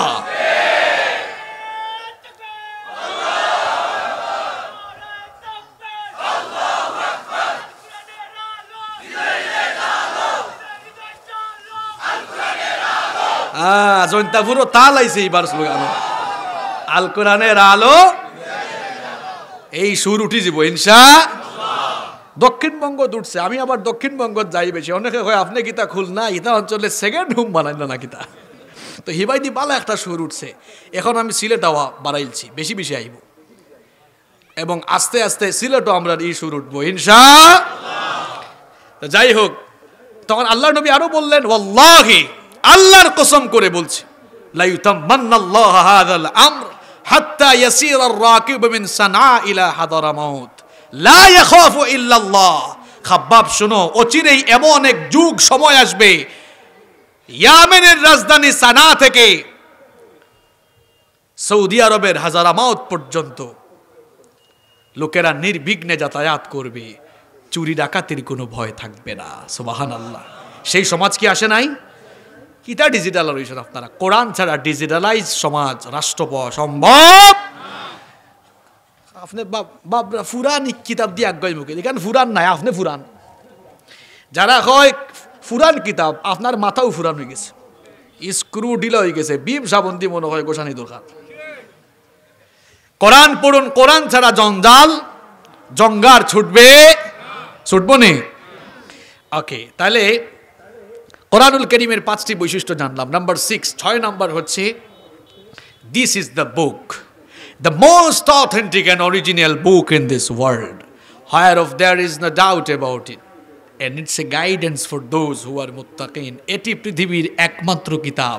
A: আহ জয়ন্তাপুরও তা লাইছে এইবার স্লোগান আল কোরআনের আলো এই সুর উঠি যাব ইনশা দক্ষিণবঙ্গ দুটছে আমি আবার দক্ষিণবঙ্গ যাই বেশি অনেকে কয় আপনি গীতা খুলনা ইতা অঞ্চলে সেকেন্ড হোম বানাইল না গীতা তো হিবাইদি বালা একটা সুর উঠছে এখন আমি সিলেট আওয়া বাড়াইলছি বেশি বেশি আইব এবং আস্তে আস্তে সিলেটও আমরা ই সুর উঠবো ইনশা যাই হোক তখন আল্লাহ নবী আরো বললেন আল্লাহর কসম করে বলছে লাইতাম্মান্নাল্লাহ হাযাল আমর হাত্তা ইয়াসির আর রাকিব মিন সানা ইলা হাদারা লা ইয়াখাফু ইল্লাল্লাহ খাব্বাব শুনো অচিরেই এমন এক যুগ সময় আসবে ইয়ামেনের রাজধানী সানা থেকে সৌদি আরবের হাজারা মাউত পর্যন্ত লোকেরা নির্বিঘ্নে যাতায়াত করবে চুরি ডাকাতির কোনো ভয় থাকবে না সোবাহান আল্লাহ সেই সমাজ কি আসে নাই কিতা ডিজিটাল হয়েছেন আপনারা কোরআন ছাড়া ডিজিটালাইজ সমাজ রাষ্ট্র পাওয়া সম্ভব আপনি বাপ বাপ ফুরান কিতাব দিয়ে আগ্রয় মুখে এখানে ফুরান নাই আপনি ফুরান যারা হয় ফুরান কিতাব আপনার মাথাও ফুরান হয়ে গেছে স্ক্রু ডিল হয়ে গেছে বিম সাবন দিয়ে মনে হয় গোসানি দরকার কোরআন পড়ুন কোরআন ছাড়া জঞ্জাল জঙ্গার ছুটবে ছুটবো নি ওকে তাহলে কোরআনুল করিমের পাঁচটি বৈশিষ্ট্য জানলাম নাম্বার সিক্স ছয় নাম্বার হচ্ছে this is the book the most authentic and original book in this world higher of there is no doubt about it and it's a guidance for those who are মুত্তাকিন এটি পৃথিবীর একমাত্র কিতাব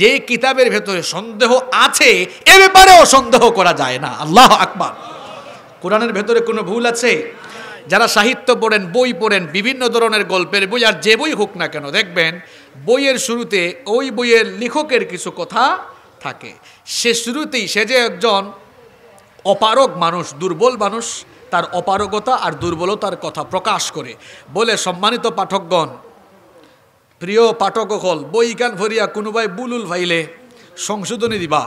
A: যে কিতাবের ভেতরে সন্দেহ আছে এ ব্যাপারেও সন্দেহ করা যায় না আল্লাহ আকবার কোরআনের ভেতরে কোনো ভুল আছে যারা সাহিত্য পড়েন বই পড়েন বিভিন্ন ধরনের গল্পের বই আর যে বই হোক না কেন দেখবেন বইয়ের শুরুতে ওই বইয়ের লেখকের কিছু কথা থাকে সে শুরুতেই সে যে একজন অপারক মানুষ দুর্বল মানুষ তার অপারগতা আর দুর্বলতার কথা প্রকাশ করে বলে সম্মানিত পাঠকগণ প্রিয় পাঠক হল বইকান ভরিয়া কোনো ভাই বুলুল ভাইলে সংশোধনী দিবা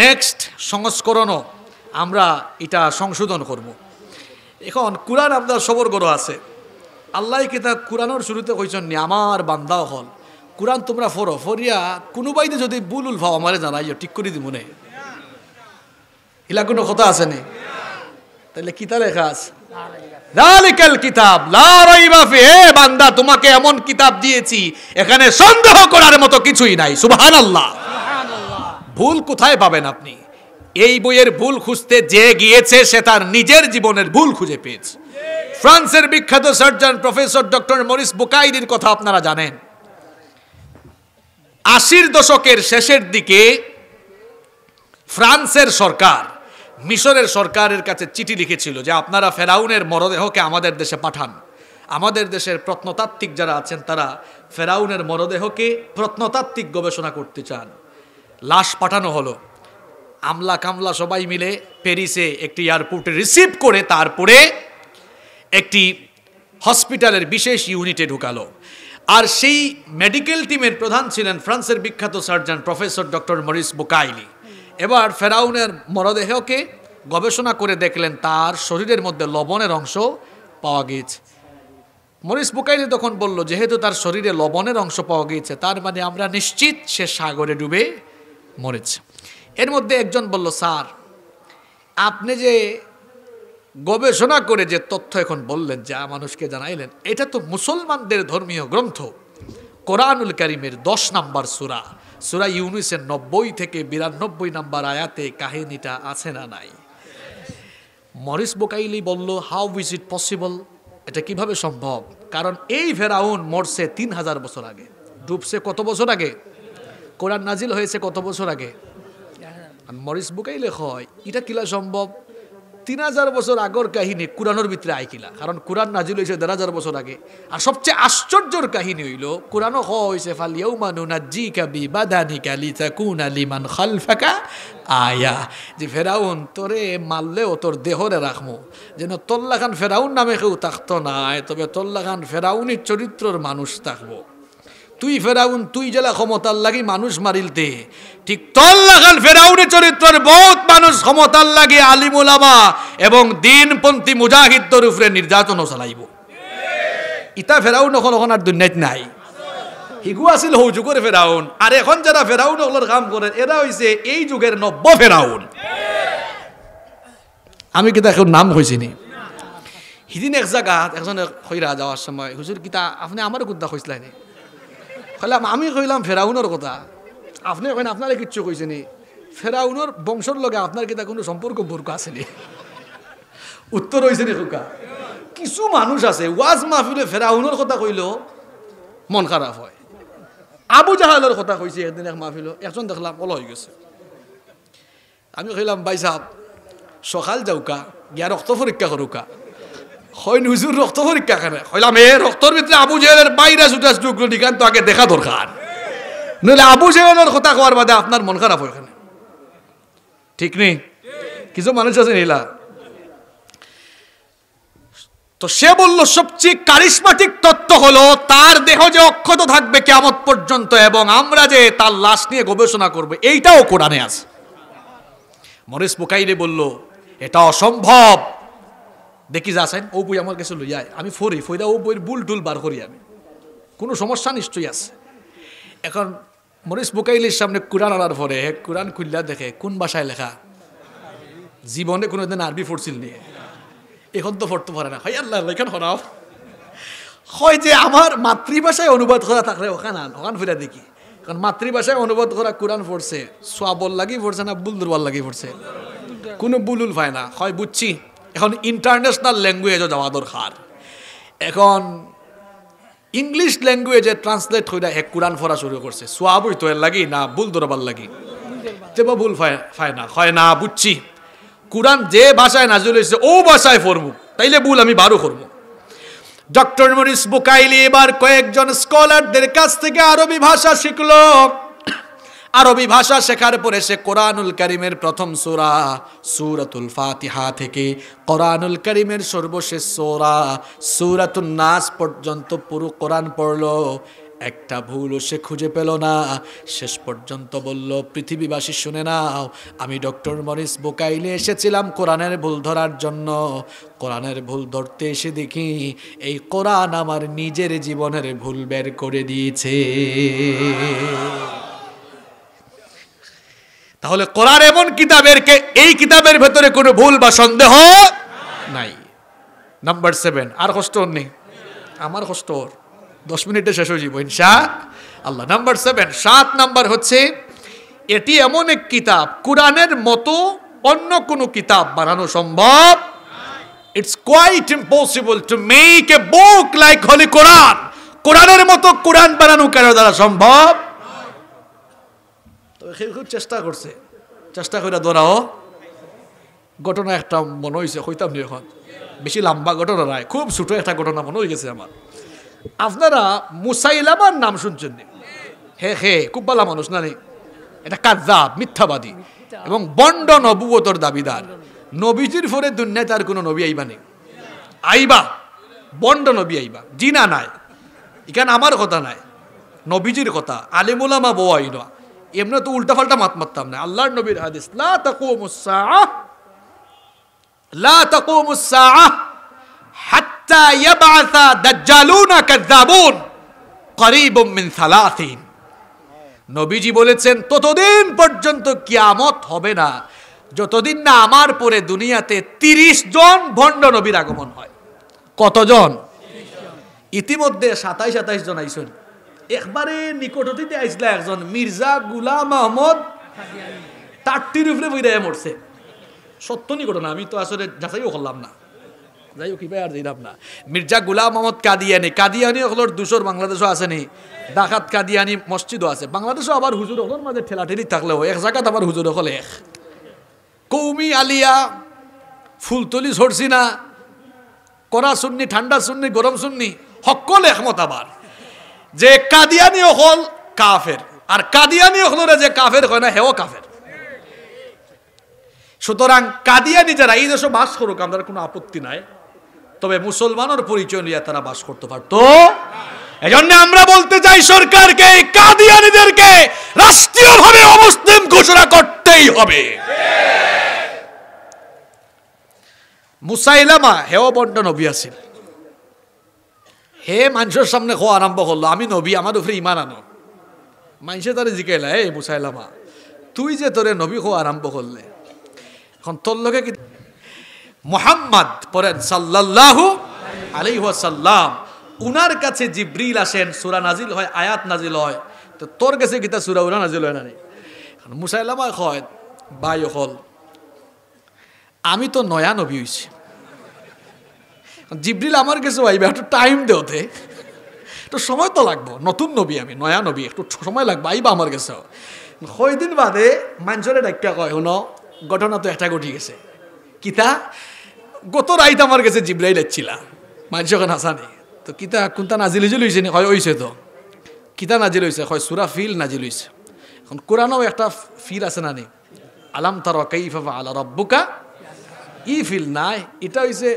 A: নেক্সট সংস্করণও আমরা এটা সংশোধন করবো এখন কোরআন আপনার সবর গড় আছে আল্লাহ কিতা কোরআনের শুরুতে কইছেন নি আমার বান্দা হল কোরআন তোমরা ফরো ফরিয়া কোনোবাইতে যদি বুল উল ভাও আমারে জানাইও ঠিক করে দিব নে ইলা কোনো কথা আছে নি তাহলে কিতা লেখা আছে রালিকাল কিতাব লাফি হে বান্দা তোমাকে এমন কিতাব দিয়েছি এখানে সন্দেহ করার মতো কিছুই নাই সুবাহান আল্লাহ ভুল কোথায় পাবেন আপনি এই বইয়ের ভুল খুঁজতে যে গিয়েছে সে তার নিজের জীবনের ভুল খুঁজে পেয়েছে ফ্রান্সের বিখ্যাত সার্জন প্রফেসর ডক্টর মরিস বুকাইদির কথা আপনারা জানেন আশির দশকের শেষের দিকে ফ্রান্সের সরকার মিশরের সরকারের কাছে চিঠি লিখেছিল যে আপনারা ফেরাউনের মরদেহকে আমাদের দেশে পাঠান আমাদের দেশের প্রত্নতাত্ত্বিক যারা আছেন তারা ফেরাউনের মরদেহকে প্রত্নতাত্ত্বিক গবেষণা করতে চান লাশ পাঠানো হলো আমলা কামলা সবাই মিলে প্যারিসে একটি এয়ারপোর্টে রিসিভ করে তারপরে একটি হসপিটালের বিশেষ ইউনিটে ঢুকালো আর সেই মেডিকেল টিমের প্রধান ছিলেন ফ্রান্সের বিখ্যাত surgeon professor doctor Maurice Bucaille এবার ফেরাউনের মরদেহকে গবেষণা করে দেখলেন তার শরীরের মধ্যে লবণের অংশ পাওয়া গিয়েছে মরিস বুকাইলি তখন বলল যেহেতু তার শরীরে লবণের অংশ পাওয়া গিয়েছে তার মানে আমরা নিশ্চিত সে সাগরে ডুবে মরেছে এর মধ্যে একজন বলল স্যার আপনি যে গবেষণা করে যে তথ্য এখন বললেন যা মানুষকে জানাইলেন এটা তো মুসলমানদের ধর্মীয় গ্রন্থ কোরআনুল করিমের দশ নাম্বার সুরা সুরা ইউনিসের নব্বই থেকে বিরানব্বই নাম্বার আয়াতে কাহিনীটা আছে না নাই মরিস বোকাইলি বলল হাউ ইজ ইট পসিবল এটা কিভাবে সম্ভব কারণ এই ফেরাউন মরছে তিন হাজার বছর আগে ডুবছে কত বছর আগে কোরআন নাজিল হয়েছে কত বছর আগে আমি মরিস বুকাই লেখ হয় এটা কিলা সম্ভব তিন হাজার বছর আগর কাহিনী কোরআনের ভিতরে আয় কিলা কারণ কোরআন নাজিল হয়েছে দেড় হাজার বছর আগে আর সবচেয়ে আশ্চর্যর কাহিনী হইল কোরআন হয়েছে ফালিয়াউ মানু নাজি কাবি বাদানি কালি চাকুন আলিমান খাল আয়া যে ফেরাউন তোরে মারলেও তোর দেহরে রাখমো যেন তোল্লা খান ফেরাউন নামে কেউ থাকতো না তবে তোল্লা খান ফেরাউনির চরিত্রর মানুষ থাকবো তুই ফেরাউন তুই জেলা ক্ষমতার লাগি মানুষ মারিলতে ঠিক তল্লাখান ফেরাউনের চরিত্রের বহুত মানুষ ক্ষমতার লাগে আলিমুলামা এবং দিনপন্থী মুজাহিদ উপরে নির্যাতনও চালাইব ইতা ফেরাউন অকল এখন আর দুর্নীতি নাই হিগু আছিল হৌ যুগের ফেরাউন আর এখন যারা ফেরাউন ওগুলোর কাম করে এরা হইছে এই যুগের নব্য ফেরাউন আমি কিতা এখন নাম হয়েছিনি সিদিন এক জায়গা একজন হইরা যাওয়ার সময় হুজুর কিতা আপনি আমারও কুদ্দা হয়েছিলেন তাহলে আমি কইলাম ফেরাউনের কথা আপনি ওখানে আপনারা কিচ্ছু কইছে নি ফেরাউনের বংশর লগে আপনার কিতা কোনো সম্পর্ক বর্ক আসেনি উত্তর হয়েছে নি কিছু মানুষ আছে ওয়াজ মাহফিলে ফেরাউনের কথা কইলেও মন খারাপ হয় আবু জাহালের কথা কইছে একদিন এক মাহফিল একজন দেখলাম অল হয়ে গেছে আমি কইলাম ভাই সাহেব সকাল যাওকা গিয়া রক্ত পরীক্ষা করুকা হয় নুজুর রক্ত পরীক্ষা কেন এ রক্তর ভিতরে আবু জেলের বাইরে সুটাস টুকরো তো আগে দেখা দরকার নইলে আবু জেলের কথা কওয়ার বাদে আপনার মন খারাপ হয় ঠিক নেই কিছু মানুষ আছে তো সে বলল সবচেয়ে কারিশমাটিক তত্ত্ব হলো তার দেহ যে অক্ষত থাকবে কেমন পর্যন্ত এবং আমরা যে তার লাশ নিয়ে গবেষণা করব এইটাও কোরআনে আছে মরিস বুকাইরে বলল এটা অসম্ভব দেখি যা চাইন ও বই আমার কাছে লইয়ায় আমি ফরি ফইরা ও বইয়ের বুল টুল বার করি আমি কোনো সমস্যা নিশ্চয়ই আছে এখন মরিস বোকাইলির সামনে কোরআন আনার পরে কোরআন খুললা দেখে কোন বাসায় লেখা জীবনে কোনো দিন আরবি পড়ছিল নিয়ে এখন তো পড়তে পারে না হয় আল্লাহ এখন হরাও হয় যে আমার মাতৃভাষায় অনুবাদ করা থাকলে ওখানে আন ওখান ফিরা দেখি কারণ মাতৃভাষায় অনুবাদ করা কোরআন পড়ছে সোয়াবল লাগি পড়ছে না বুল দুর্বল লাগি পড়ছে কোনো বুলুল ভাই না হয় বুঝছি এখন ইন্টারন্যাশনাল ল্যাঙ্গুয়েজও যাওয়া দরকার এখন ইংলিশ ল্যাঙ্গুয়েজে ট্রান্সলেট হইয়া এক কোরআন ফরা শুরু করছে সোয়াবই তো লাগি না ভুল দরবার লাগি তেবা ভুল ফায় না হয় না বুঝছি কোরআন যে ভাষায় নাজুল হয়েছে ও ভাষায় পড়ব তাইলে ভুল আমি বারো করব ডক্টর মরিস বোকাইলি এবার কয়েকজন স্কলারদের কাছ থেকে আরবি ভাষা শিখলো আরবি ভাষা শেখার পরে সে কোরআনুল করিমের প্রথম সোরা সুরাতুল ফাতিহা থেকে কোরআনুল করিমের সর্বশেষ সোরা সুরাতুল নাস পর্যন্ত পুরো কোরআন পড়ল একটা ভুলও সে খুঁজে পেল না শেষ পর্যন্ত বলল পৃথিবীবাসী শুনে নাও আমি ডক্টর মরিস বোকাইলে এসেছিলাম কোরআনের ভুল ধরার জন্য কোরআনের ভুল ধরতে এসে দেখি এই কোরআন আমার নিজের জীবনের ভুল বের করে দিয়েছে তাহলে কোরআন এমন কিতাবের কে এই কিতাবের ভেতরে কোনো ভুল বা সন্দেহ নাই নাম্বার সেভেন আর কষ্ট নেই আমার কষ্ট দশ মিনিটে শেষ হয়ে যাব ইনশা আল্লাহ নাম্বার সেভেন সাত নাম্বার হচ্ছে এটি এমন এক কিতাব কোরআনের মতো অন্য কোনো কিতাব বানানো সম্ভব it's quite impossible to make a book like holy Quran কোরআনের মতো কোরআন বানানো কারো দ্বারা সম্ভব সে খুব চেষ্টা করছে চেষ্টা করে দৌড়াও ঘটনা একটা মনে হয়েছে হইতাম নি এখন বেশি লম্বা ঘটনা নাই খুব ছোট একটা ঘটনা মনে হয়ে গেছে আমার আপনারা মুসাইলামার নাম শুনছেন হে হে খুব ভালো মানুষ না নি এটা কাজাব মিথ্যাবাদী এবং বন্ড নবুয়তর দাবিদার নবীজির ফলে দুনিয়ায় তার কোনো নবী আইবা নেই আইবা বন্ড নবী আইবা জিনা নাই এখানে আমার কথা নাই নবীজির কথা আলিমুলামা বউ আইনা এমনি তো উল্টাফাল্টা মাত মারতাম না আল্লাহর নবীর হাদিস লা তাকুমুসা লা তাকুমুসা হাত্তা ইয়াবাসা দাজ্জালুনা কাযযাবুন করিবুম মিন নবীজি বলেছেন ততদিন পর্যন্ত কিয়ামত হবে না যতদিন না আমার পরে দুনিয়াতে তিরিশ জন ভণ্ড নবীর আগমন হয় কতজন ইতিমধ্যে সাতাইশ সাতাইশ জন আইসন একবারে নিকট অতীতে আইসলা একজন মির্জা গুলাম আহমদ তার উপরে বইরাইয়া মরছে সত্য না আমি তো আসলে যাচাইও করলাম না যাই হোক কিবা আর দিলাম না মির্জা গুলাম মোহাম্মদ কাদিয়ানি কাদিয়ানি হলোর দুশোর বাংলাদেশও নি ডাকাত কাদিয়ানি মসজিদও আছে বাংলাদেশও আবার হুজুর হলোর মাঝে ঠেলাঠেলি থাকলেও এক জায়গাত আবার হুজুর হল এক কৌমি আলিয়া ফুলতলি সরছি না কড়া শুননি ঠান্ডা শুননি গরম শুননি সকল একমত আবার যে কাদিয়ানি হল কাফের আর কাদিয়ানি হলরা যে কাফের হয় না হেও কাফের সুতরাং কাদিয়ানি যারা এই দেশে বাস করুক আমাদের কোনো আপত্তি নাই তবে মুসলমানের পরিচয় নিয়ে তারা বাস করতে পারতো এজন্য আমরা বলতে চাই সরকারকে কাদিয়ানিদেরকে রাষ্ট্রীয়ভাবে অমুসলিম ঘোষণা করতেই হবে মুসাইলামা হেও বন্টন অভিয়াসী হে মানুষের সামনে খোয়া আরম্ভ করলো আমি নবী আমার উপরে ইমান আনো মানুষে তারে জিকাইলা এই মুসাইলামা তুই যে তোরে নবী খোয়া আরম্ভ করলে এখন তোর লোকে কি মোহাম্মদ পরেন সাল্লাল্লাহু আলি সাল্লাম উনার কাছে জিব্রিল আসেন সুরা নাজিল হয় আয়াত নাজিল হয় তো তোর কাছে গীতা সুরা উরা নাজিল হয় না মুসাইলামা হয় বাই হল আমি তো নয়া নবী হয়েছি জিব্রিল আমার কাছে আইবে একটু টাইম দেওতে একটু সময় তো লাগবো নতুন নবী আমি নয়া নবী একটু সময় লাগবো আইবা আমার কাছে কয়দিন বাদে মানুষের ডাক্তার কয় শুনো ঘটনা তো একটা ঘটি গেছে কিতা গত রাইত আমার কাছে জিব্রাইল এসছিলা মানুষ এখন হাসানি তো কিতা কোনটা নাজিল হয়েছিল হয়েছে নি হয় হয়েছে তো কিতা নাজিল হয়েছে হয় সুরা ফিল নাজিল হয়েছে এখন কোরআনও একটা ফিল আছে না নি আলাম তার কাইফা আলা রব্বুকা ই ফিল নাই এটা হয়েছে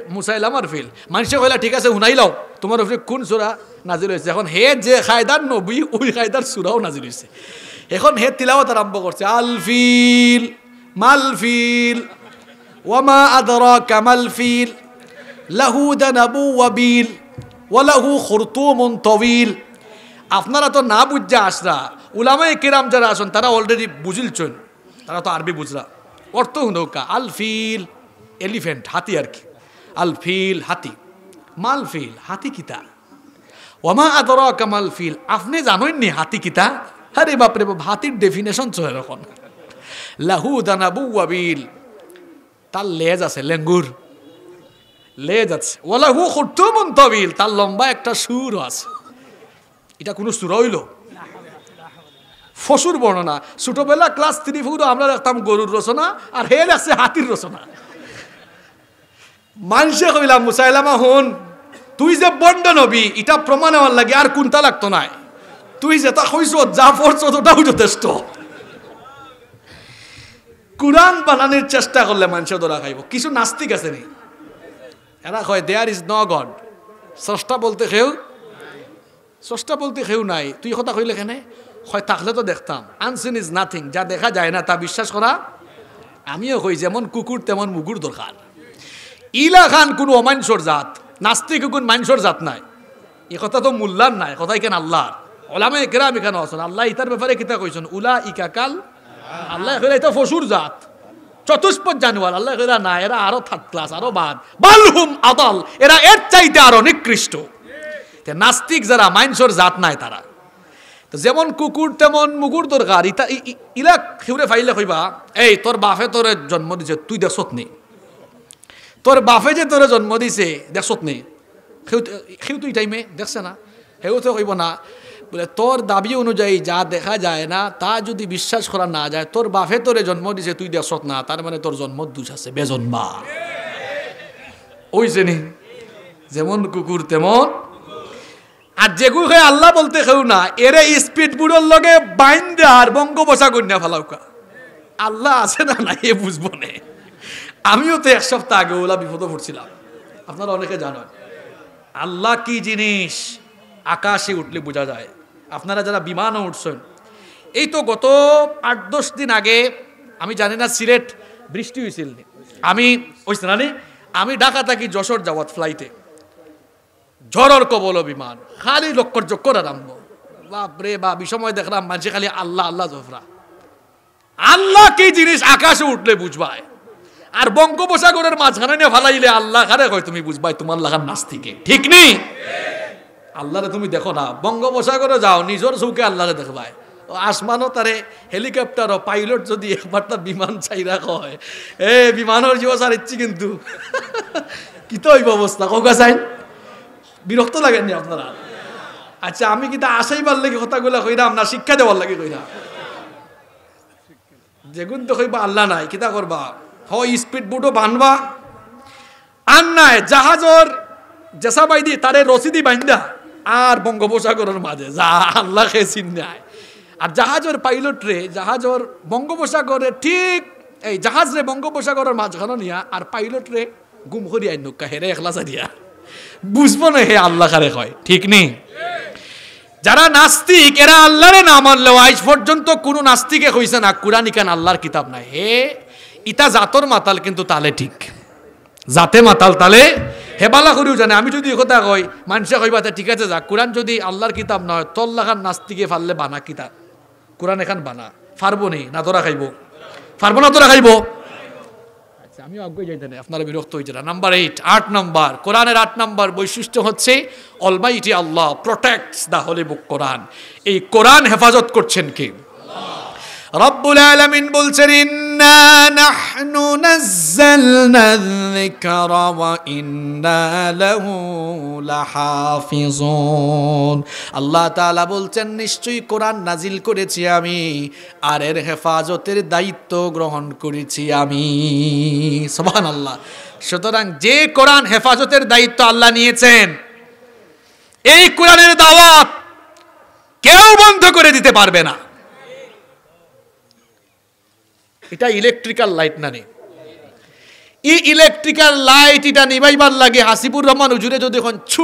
A: আমার ফিল মানুষে কইলা ঠিক আছে শুনাই লও তোমার ওপরে কোন সুরা নাজিল হয়েছে এখন হে যে খায়দার নবী ওই খায়দার সুরাও নাজিল হয়েছে এখন হে তিলাওয়াত আরম্ভ করছে আলফিল মালফিল ওয়ামা আদরা কামালফিল লাহু দানাবু ওয়াবিল ওয়ালাহু খুরতুমুন তবিল আপনারা তো না বুঝছে আসরা উলামায়ে কিরাম যারা আসুন তারা অলরেডি বুঝিলছেন তারা তো আরবি বুঝরা অর্থ হুনৌকা আলফিল এলিফেন্ট হাতি আর কি ফিল হাতি ফিল হাতি কিতা ওমা আদর কামাল ফিল আপনি জানেননি হাতি কিতা আরে বাপরে বাপ হাতির ডেফিনেশন চলে এখন লাহু দানাবু বিল তার লেজ আছে লেঙ্গুর লেজ আছে ও লাহু খুট্টুমুন বিল তার লম্বা একটা সুর আছে এটা কোনো সুর হইল ফসুর বর্ণনা ছোটবেলা ক্লাস থ্রি ফোর আমরা দেখতাম গরুর রচনা আর হের আছে হাতির রচনা মানুষে কইলাম মুসাইলামা হন তুই যে বন্ড নবী এটা প্রমাণ আমার লাগে আর কোনটা লাগতো নাই তুই যে তা কইস যা পড়ছ ওটাও যথেষ্ট কোরআন বানানোর চেষ্টা করলে মানুষে ধরা খাইব কিছু নাস্তিক আছে নি এরা কয় দেয়ার ইজ ন গড স্রষ্টা বলতে খেউ স্রষ্টা বলতে খেউ নাই তুই কথা কইলে কেন হয় থাকলে তো দেখতাম আনসিন ইজ নাথিং যা দেখা যায় না তা বিশ্বাস করা আমিও কই যেমন কুকুর তেমন মুগুর দরকার ইলা খান কোনো অমানুষর জাত নাস্তিক কোন মানুষর জাত নাই এ কথা তো মোল্লার নাই কথা এখানে আল্লাহর ওলামে কেরাম এখানে আসুন আল্লাহ ইতার ব্যাপারে কিতা কইছেন উলা ইকা কাল আল্লাহ কইলা এটা ফসুর জাত চতুষ্পদ জানুয়াল আল্লাহ কইলা না এরা আরো থার্ড ক্লাস আরো বাদ বালহুম আদাল এরা এর চাইতে আরো নিকৃষ্ট নাস্তিক যারা মাইনসর জাত নাই তারা তো যেমন কুকুর তেমন মুকুর দরকার ইতা ইলা খিউরে ফাইলে কইবা এই তোর বাফে তোর জন্ম দিছে তুই দেশত নেই তোর বাপে যে তোর জন্ম দিছে দেখছত নেই সেও তুই টাইমে দেখছে না সেও তো কইব না বলে তোর দাবি অনুযায়ী যা দেখা যায় না তা যদি বিশ্বাস করা না যায় তোর বাপে তোরে জন্ম দিছে তুই দেখছত না তার মানে তোর জন্ম দুষ আছে বেজন্মা ওই জেনি যেমন কুকুর তেমন আর যেগুলো আল্লাহ বলতে খেউ না এরে স্পিড বুড়োর লগে বাইন্দা বঙ্গ বসা কন্যা ফেলাউকা আল্লাহ আছে না না এ বুঝবো না আমিও তো এক সপ্তাহ আগে ওলা বিপদে পড়ছিলাম আপনারা অনেকে জানেন আল্লাহ কি জিনিস আকাশে উঠলে বোঝা যায় আপনারা যারা বিমানও উঠছেন এই তো গত আট দশ দিন আগে আমি জানি না সিলেট বৃষ্টি হয়েছিল আমি ওই না আমি ঢাকা থাকি যশোর যাওয়াত ফ্লাইটে ঝড়র কবল বিমান খালি লক্ষর চক্কর আরম্ভ বাপরে বা বিষময় দেখলাম মাঝে খালি আল্লাহ আল্লাহ জফরা আল্লাহ কি জিনিস আকাশে উঠলে বুঝবায় আর বঙ্গোপসাগরের মাঝখানে নিয়ে ফালাইলে আল্লাহ খারে হয় তুমি বুঝবাই তোমার লাগার নাস্তিকে ঠিক নি আল্লাহরে তুমি দেখো না বঙ্গোপসাগরে যাও নিজের চৌকে আল্লাহরে দেখবাই আসমানও তারে ও পাইলট যদি একবার তার বিমান রাখো কয় এ বিমানের জীব সার ইচ্ছি কিন্তু কি তো অবস্থা কোকা চাই বিরক্ত লাগেননি আপনারা আচ্ছা আমি কিন্তু আসাই পার লাগে কথাগুলো কইরাম না শিক্ষা দেওয়ার লাগে কইরাম যেগুন তো কইবা আল্লাহ নাই কিতা করবা হয় স্পিড বুটও বানবা আর নাই জাহাজর জেসা বাইদি তারে রসিদি বান্ধা আর বঙ্গোপসাগরের মাঝে যা আল্লাহ খেসিন নাই আর জাহাজর পাইলট রে জাহাজর বঙ্গোপসাগরে ঠিক এই জাহাজ রে বঙ্গোপসাগরের মাঝখানে নিয়া আর পাইলট রে গুম করি আইন নুকা হেরে একলা দিয়া বুঝবো না হে আল্লাহ কারে হয় ঠিক নেই যারা নাস্তিক এরা আল্লাহরে না মানলেও আজ পর্যন্ত কোনো নাস্তিকে কইছে না কুরানিকান আল্লাহর কিতাব না হে ইতা জাতর মাতাল কিন্তু তালে ঠিক জাতে মাতাল তালে হেবালা করিও জানে আমি যদি কথা কই মানুষে কইবা ঠিক আছে যা কোরআন যদি আল্লাহর কিতাব নয় খান নাস্তিকে ফাললে বানা কিতাব কোরআন এখান বানা ফারবো নেই না তোরা খাইব ফারবো না তোরা খাইব আচ্ছা আমি আগে যাইতে না আপনারা বিরক্ত হয়েছে না নাম্বার এইট আট নাম্বার কোরআনের আট নাম্বার বৈশিষ্ট্য হচ্ছে almighty Allah protects the holy book Quran এই কোরআন হেফাজত করছেন কি রব্বুল আলামিন বলছেন ইন্না নাহনু নাযালনা যিকরা ওয়া ইন্না লাহু লাহাফিজুন আল্লাহ তাআলা বলছেন নিশ্চয়ই কোরআন নাজিল করেছি আমি আর এর হেফাজতের দায়িত্ব গ্রহণ করেছি আমি সুবহানাল্লাহ সুতরাং যে কোরআন হেফাজতের দায়িত্ব আল্লাহ নিয়েছেন এই কোরআনের দাওয়াত কেউ বন্ধ করে দিতে পারবে না এটা ইলেকট্রিক্যাল লাইট না ই ইলেকট্রিক্যাল লাইট এটা নিবাইবার লাগে হাসিবুর রহমান হুজুরে যদি এখন ছু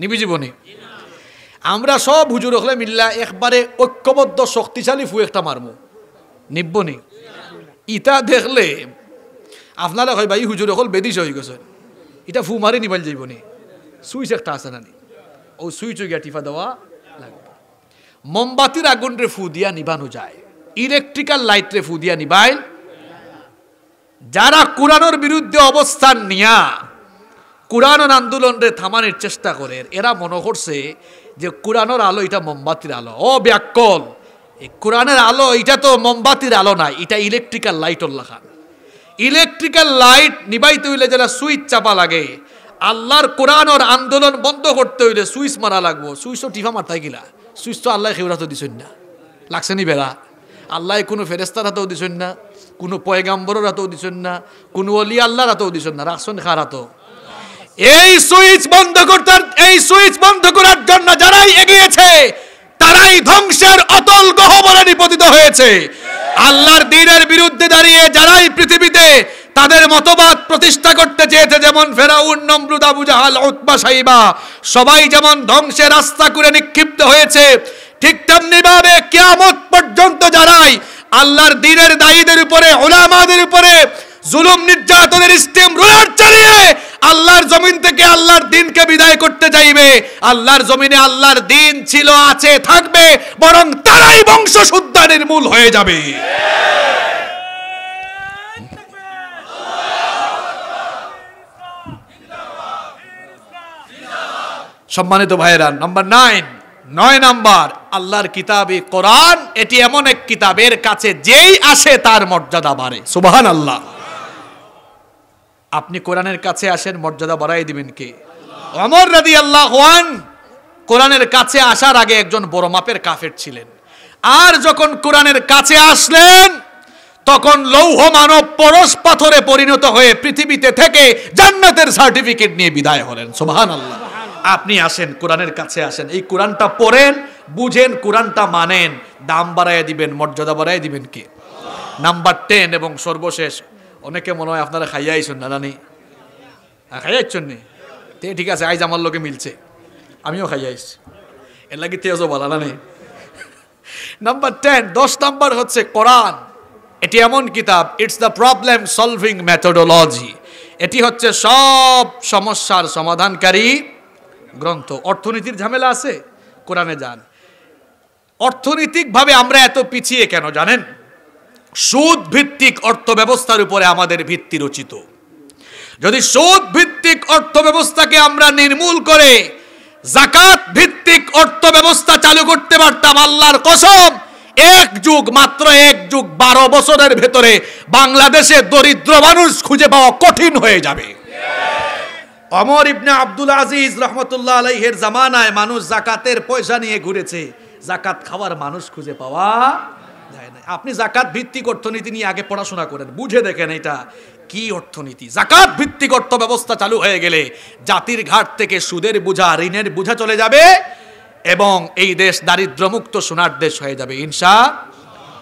A: নিবি জীবনে আমরা সব হুজুর হলে মিল্লা একবারে ঐক্যবদ্ধ শক্তিশালী ফু একটা মারমু নিব্বনি ইটা দেখলে আপনারা হয় ভাই হুজুর হল বেদিস হয়ে গেছে এটা ফু মারে যাইব নি সুইচ একটা আছে না নি ও সুইচও গিয়া টিফা দেওয়া লাগবে মোমবাতির আগুনরে ফু দিয়া নিবানো যায় ইলেকট্রিক্যাল লাইটরে ফুদিয়া নিবাইল যারা কোরআনোর বিরুদ্ধে অবস্থান নিয়া কোরআন আন্দোলনরে থামানোর চেষ্টা করে এরা মনে করছে যে কোরআনোর আলো এটা মোমবাতির আলো ও ব্যাকল কোরআনের আলো এটা তো মোমবাতির আলো নাই এটা ইলেকট্রিক্যাল লাইট লেখা ইলেকট্রিক্যাল লাইট নিবাইতে হইলে যারা সুইচ চাপা লাগে আল্লাহর কোরআন ওর আন্দোলন বন্ধ করতে হইলে সুইচ মারা লাগবো সুইচ ও টিফা মারতাই গিলা সুইচ তো আল্লাহ খেউরা তো দিছেন না লাগছে নি বেড়া আল্লাহ কোনো ফেরেস্তার হাতেও দিছেন না কোনো পয়গাম্বরের হাতেও দিছেন না কোনো অলি আল্লাহর হাতেও দিছেন না রাখছেন খার হাতেও এই সুইচ বন্ধ করতে এই সুইচ বন্ধ করার জন্য যারাই এগিয়েছে তারাই ধ্বংসের অতল গহবরে নিপতিত হয়েছে আল্লাহর দিনের বিরুদ্ধে দাঁড়িয়ে যারাই পৃথিবীতে তাদের মতবাদ প্রতিষ্ঠা করতে চেয়েছে যেমন ফেরাউন নমরুদ আবু জাহাল উৎবা সাইবা সবাই যেমন ধ্বংসের রাস্তা করে নিক্ষিপ্ত হয়েছে ঠিক তেমনি ভাবে কেয়ামত পর্যন্ত যারাই আল্লাহর দিনের দায়ীদের উপরে ওলামাদের উপরে জুলুম নির্যাতনের স্টেম রোলার চালিয়ে আল্লাহর জমিন থেকে আল্লাহর দিনকে বিদায় করতে চাইবে আল্লাহর জমিনে আল্লাহর দিন ছিল আছে থাকবে বরং তারাই বংশ সুদ্ধানের মূল হয়ে যাবে সম্মানিত ভাইয়েরা নাম্বার নাইন নয় নাম্বার আল্লাহর কিতাবে কোরআন এটি এমন এক কিতাবের কাছে যেই আসে তার মর্যাদা বাড়ে সুবাহান আল্লাহ আপনি কোরআনের কাছে আসেন মর্যাদা বাড়াই দিবেন কে অমর রাদি আল্লাহ কোরআনের কাছে আসার আগে একজন বড় মাপের কাফের ছিলেন আর যখন কোরআনের কাছে আসলেন তখন লৌহ মানব পরশ পাথরে পরিণত হয়ে পৃথিবীতে থেকে জান্নাতের সার্টিফিকেট নিয়ে বিদায় হলেন সুবাহান আল্লাহ আপনি আসেন কোরআনের কাছে আসেন এই কোরআনটা পড়েন বুঝেন কোরআনটা মানেন দাম বাড়াইয়া দিবেন মর্যাদা বাড়াইয়া দিবেন কে নাম্বার টেন এবং সর্বশেষ অনেকে মনে হয় আপনারা খাইয়া আইছেন না নানি হ্যাঁ, খাইয়া আইছেন নি তে ঠিক আছে আইজ আমার লোকে মিলছে আমিও খাইয়া আইছি এর লাগে তেজও বলা নানি নাম্বার টেন দশ নাম্বার হচ্ছে কোরআন এটি এমন কিতাব it's the problem solving methodology এটি হচ্ছে সব সমস্যার সমাধানকারী গ্রন্থ অর্থনীতির ঝামেলা আছে কোরআনে যান অর্থনৈতিকভাবে আমরা এত পিছিয়ে কেন জানেন সুদ ভিত্তিক অর্থ ব্যবস্থার উপরে আমাদের ভিত্তি রচিত যদি সুদ ভিত্তিক অর্থ ব্যবস্থাকে আমরা নির্মূল করে জাকাত ভিত্তিক অর্থ ব্যবস্থা চালু করতে পারতাম আল্লাহর কসম এক যুগ মাত্র এক যুগ বারো বছরের ভেতরে বাংলাদেশে দরিদ্র মানুষ খুঁজে পাওয়া কঠিন হয়ে যাবে অমর ইবনে আব্দুল আজিজ রহমতুল্লাহ আলাইহের জামানায় মানুষ জাকাতের পয়সা নিয়ে ঘুরেছে জাকাত খাওয়ার মানুষ খুঁজে পাওয়া যায় না আপনি জাকাত ভিত্তিক অর্থনীতি নিয়ে আগে পড়াশোনা করেন বুঝে দেখেন এটা কি অর্থনীতি জাকাত ভিত্তিক অর্থ ব্যবস্থা চালু হয়ে গেলে জাতির ঘাট থেকে সুদের বোঝা ঋণের বোঝা চলে যাবে এবং এই দেশ দারিদ্রমুক্ত সোনার দেশ হয়ে যাবে ইনসা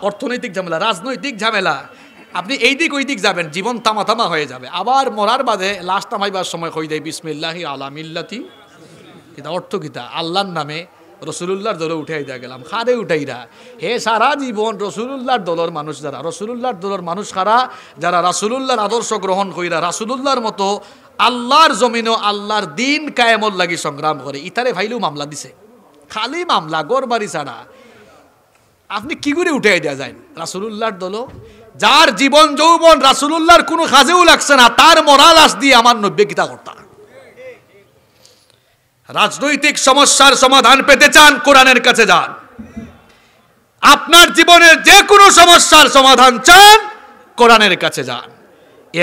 A: অর্থনৈতিক ঝামেলা রাজনৈতিক ঝামেলা আপনি এই দিক ওই দিক যাবেন জীবন তামা তামা হয়ে যাবে আবার মরার বাদে লাশ তামাইবার সময় কই দেয় বিসমিল্লাহি আলামিল্লাতি কিতা অর্থ কিতা আল্লাহর নামে রসুলুল্লাহর দলে উঠাই দেওয়া গেলাম খারে উঠাইরা হে সারা জীবন রসুলুল্লাহর দলের মানুষ যারা রসুলুল্লাহর দলের মানুষ খারা যারা রাসুলুল্লাহর আদর্শ গ্রহণ কইরা রাসুলুল্লাহর মতো আল্লাহর জমিনও আল্লাহর দিন কায়েমর লাগি সংগ্রাম করে ইতারে ভাইলেও মামলা দিছে খালি মামলা গোরবাড়ি ছাড়া আপনি কি করে উঠাই দেওয়া যায় রাসুলুল্লাহর দলও যার জীবন যৌবন রাসুল্লাহর কোনো কাজেও লাগছে না তার মরা লাশ দিয়ে আমার নব্যে গীতা কর্তা রাজনৈতিক সমস্যার সমাধান পেতে চান কোরআনের কাছে যান আপনার জীবনের যে কোনো সমস্যার সমাধান চান কোরআনের কাছে যান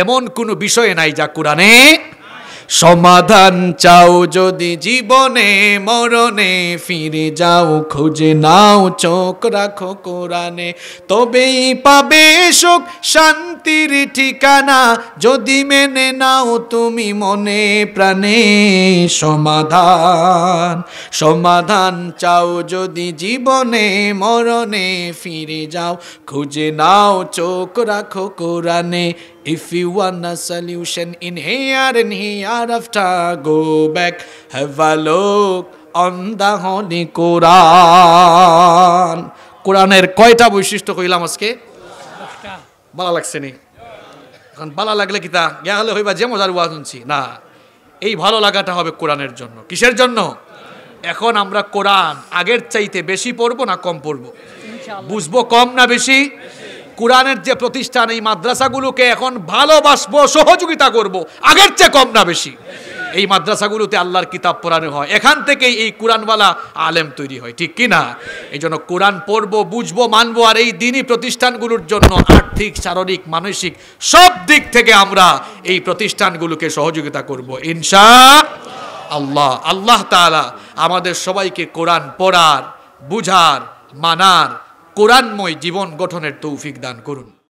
A: এমন কোনো বিষয় নাই যা কোরআনে সমাধান চাও যদি জীবনে মরণে ফিরে যাও খুঁজে নাও চোখ রাখো কোরআনে তবেই পাবে সুখ শান্তির ঠিকানা যদি মেনে নাও তুমি মনে প্রাণে সমাধান সমাধান চাও যদি জীবনে মরণে ফিরে যাও খুঁজে নাও চোখ রাখো কোরআনে If you want a solution in here and hereafter, go back, have a look on the Holy Quran. কোরআনের কয়টা বৈশিষ্ট্য কইলাম আজকে বালা লাগছে নি এখন বালা লাগলে কি তা গে হলে হইবা যে মজার উয়া শুনছি না এই ভালো লাগাটা হবে কোরআনের জন্য কিসের জন্য এখন আমরা কোরআন আগের চাইতে বেশি পড়বো না কম পড়বো বুঝবো কম না বেশি কোরআনের যে প্রতিষ্ঠান এই মাদ্রাসাগুলোকে এখন ভালোবাসবো সহযোগিতা করব। আগের চেয়ে কম না বেশি এই মাদ্রাসাগুলোতে আল্লাহর কিতাব পড়ানো হয় এখান থেকেই এই কোরআনওয়ালা আলেম তৈরি হয় ঠিক কি না এই জন্য কোরআন পড়ব বুঝবো মানবো আর এই দিনই প্রতিষ্ঠানগুলোর জন্য আর্থিক শারীরিক মানসিক সব দিক থেকে আমরা এই প্রতিষ্ঠানগুলোকে সহযোগিতা করব ইনশা আল্লাহ আল্লাহ তালা আমাদের সবাইকে কোরআন পড়ার বুঝার মানার কোরআনময় জীবন গঠনের তৌফিক দান করুন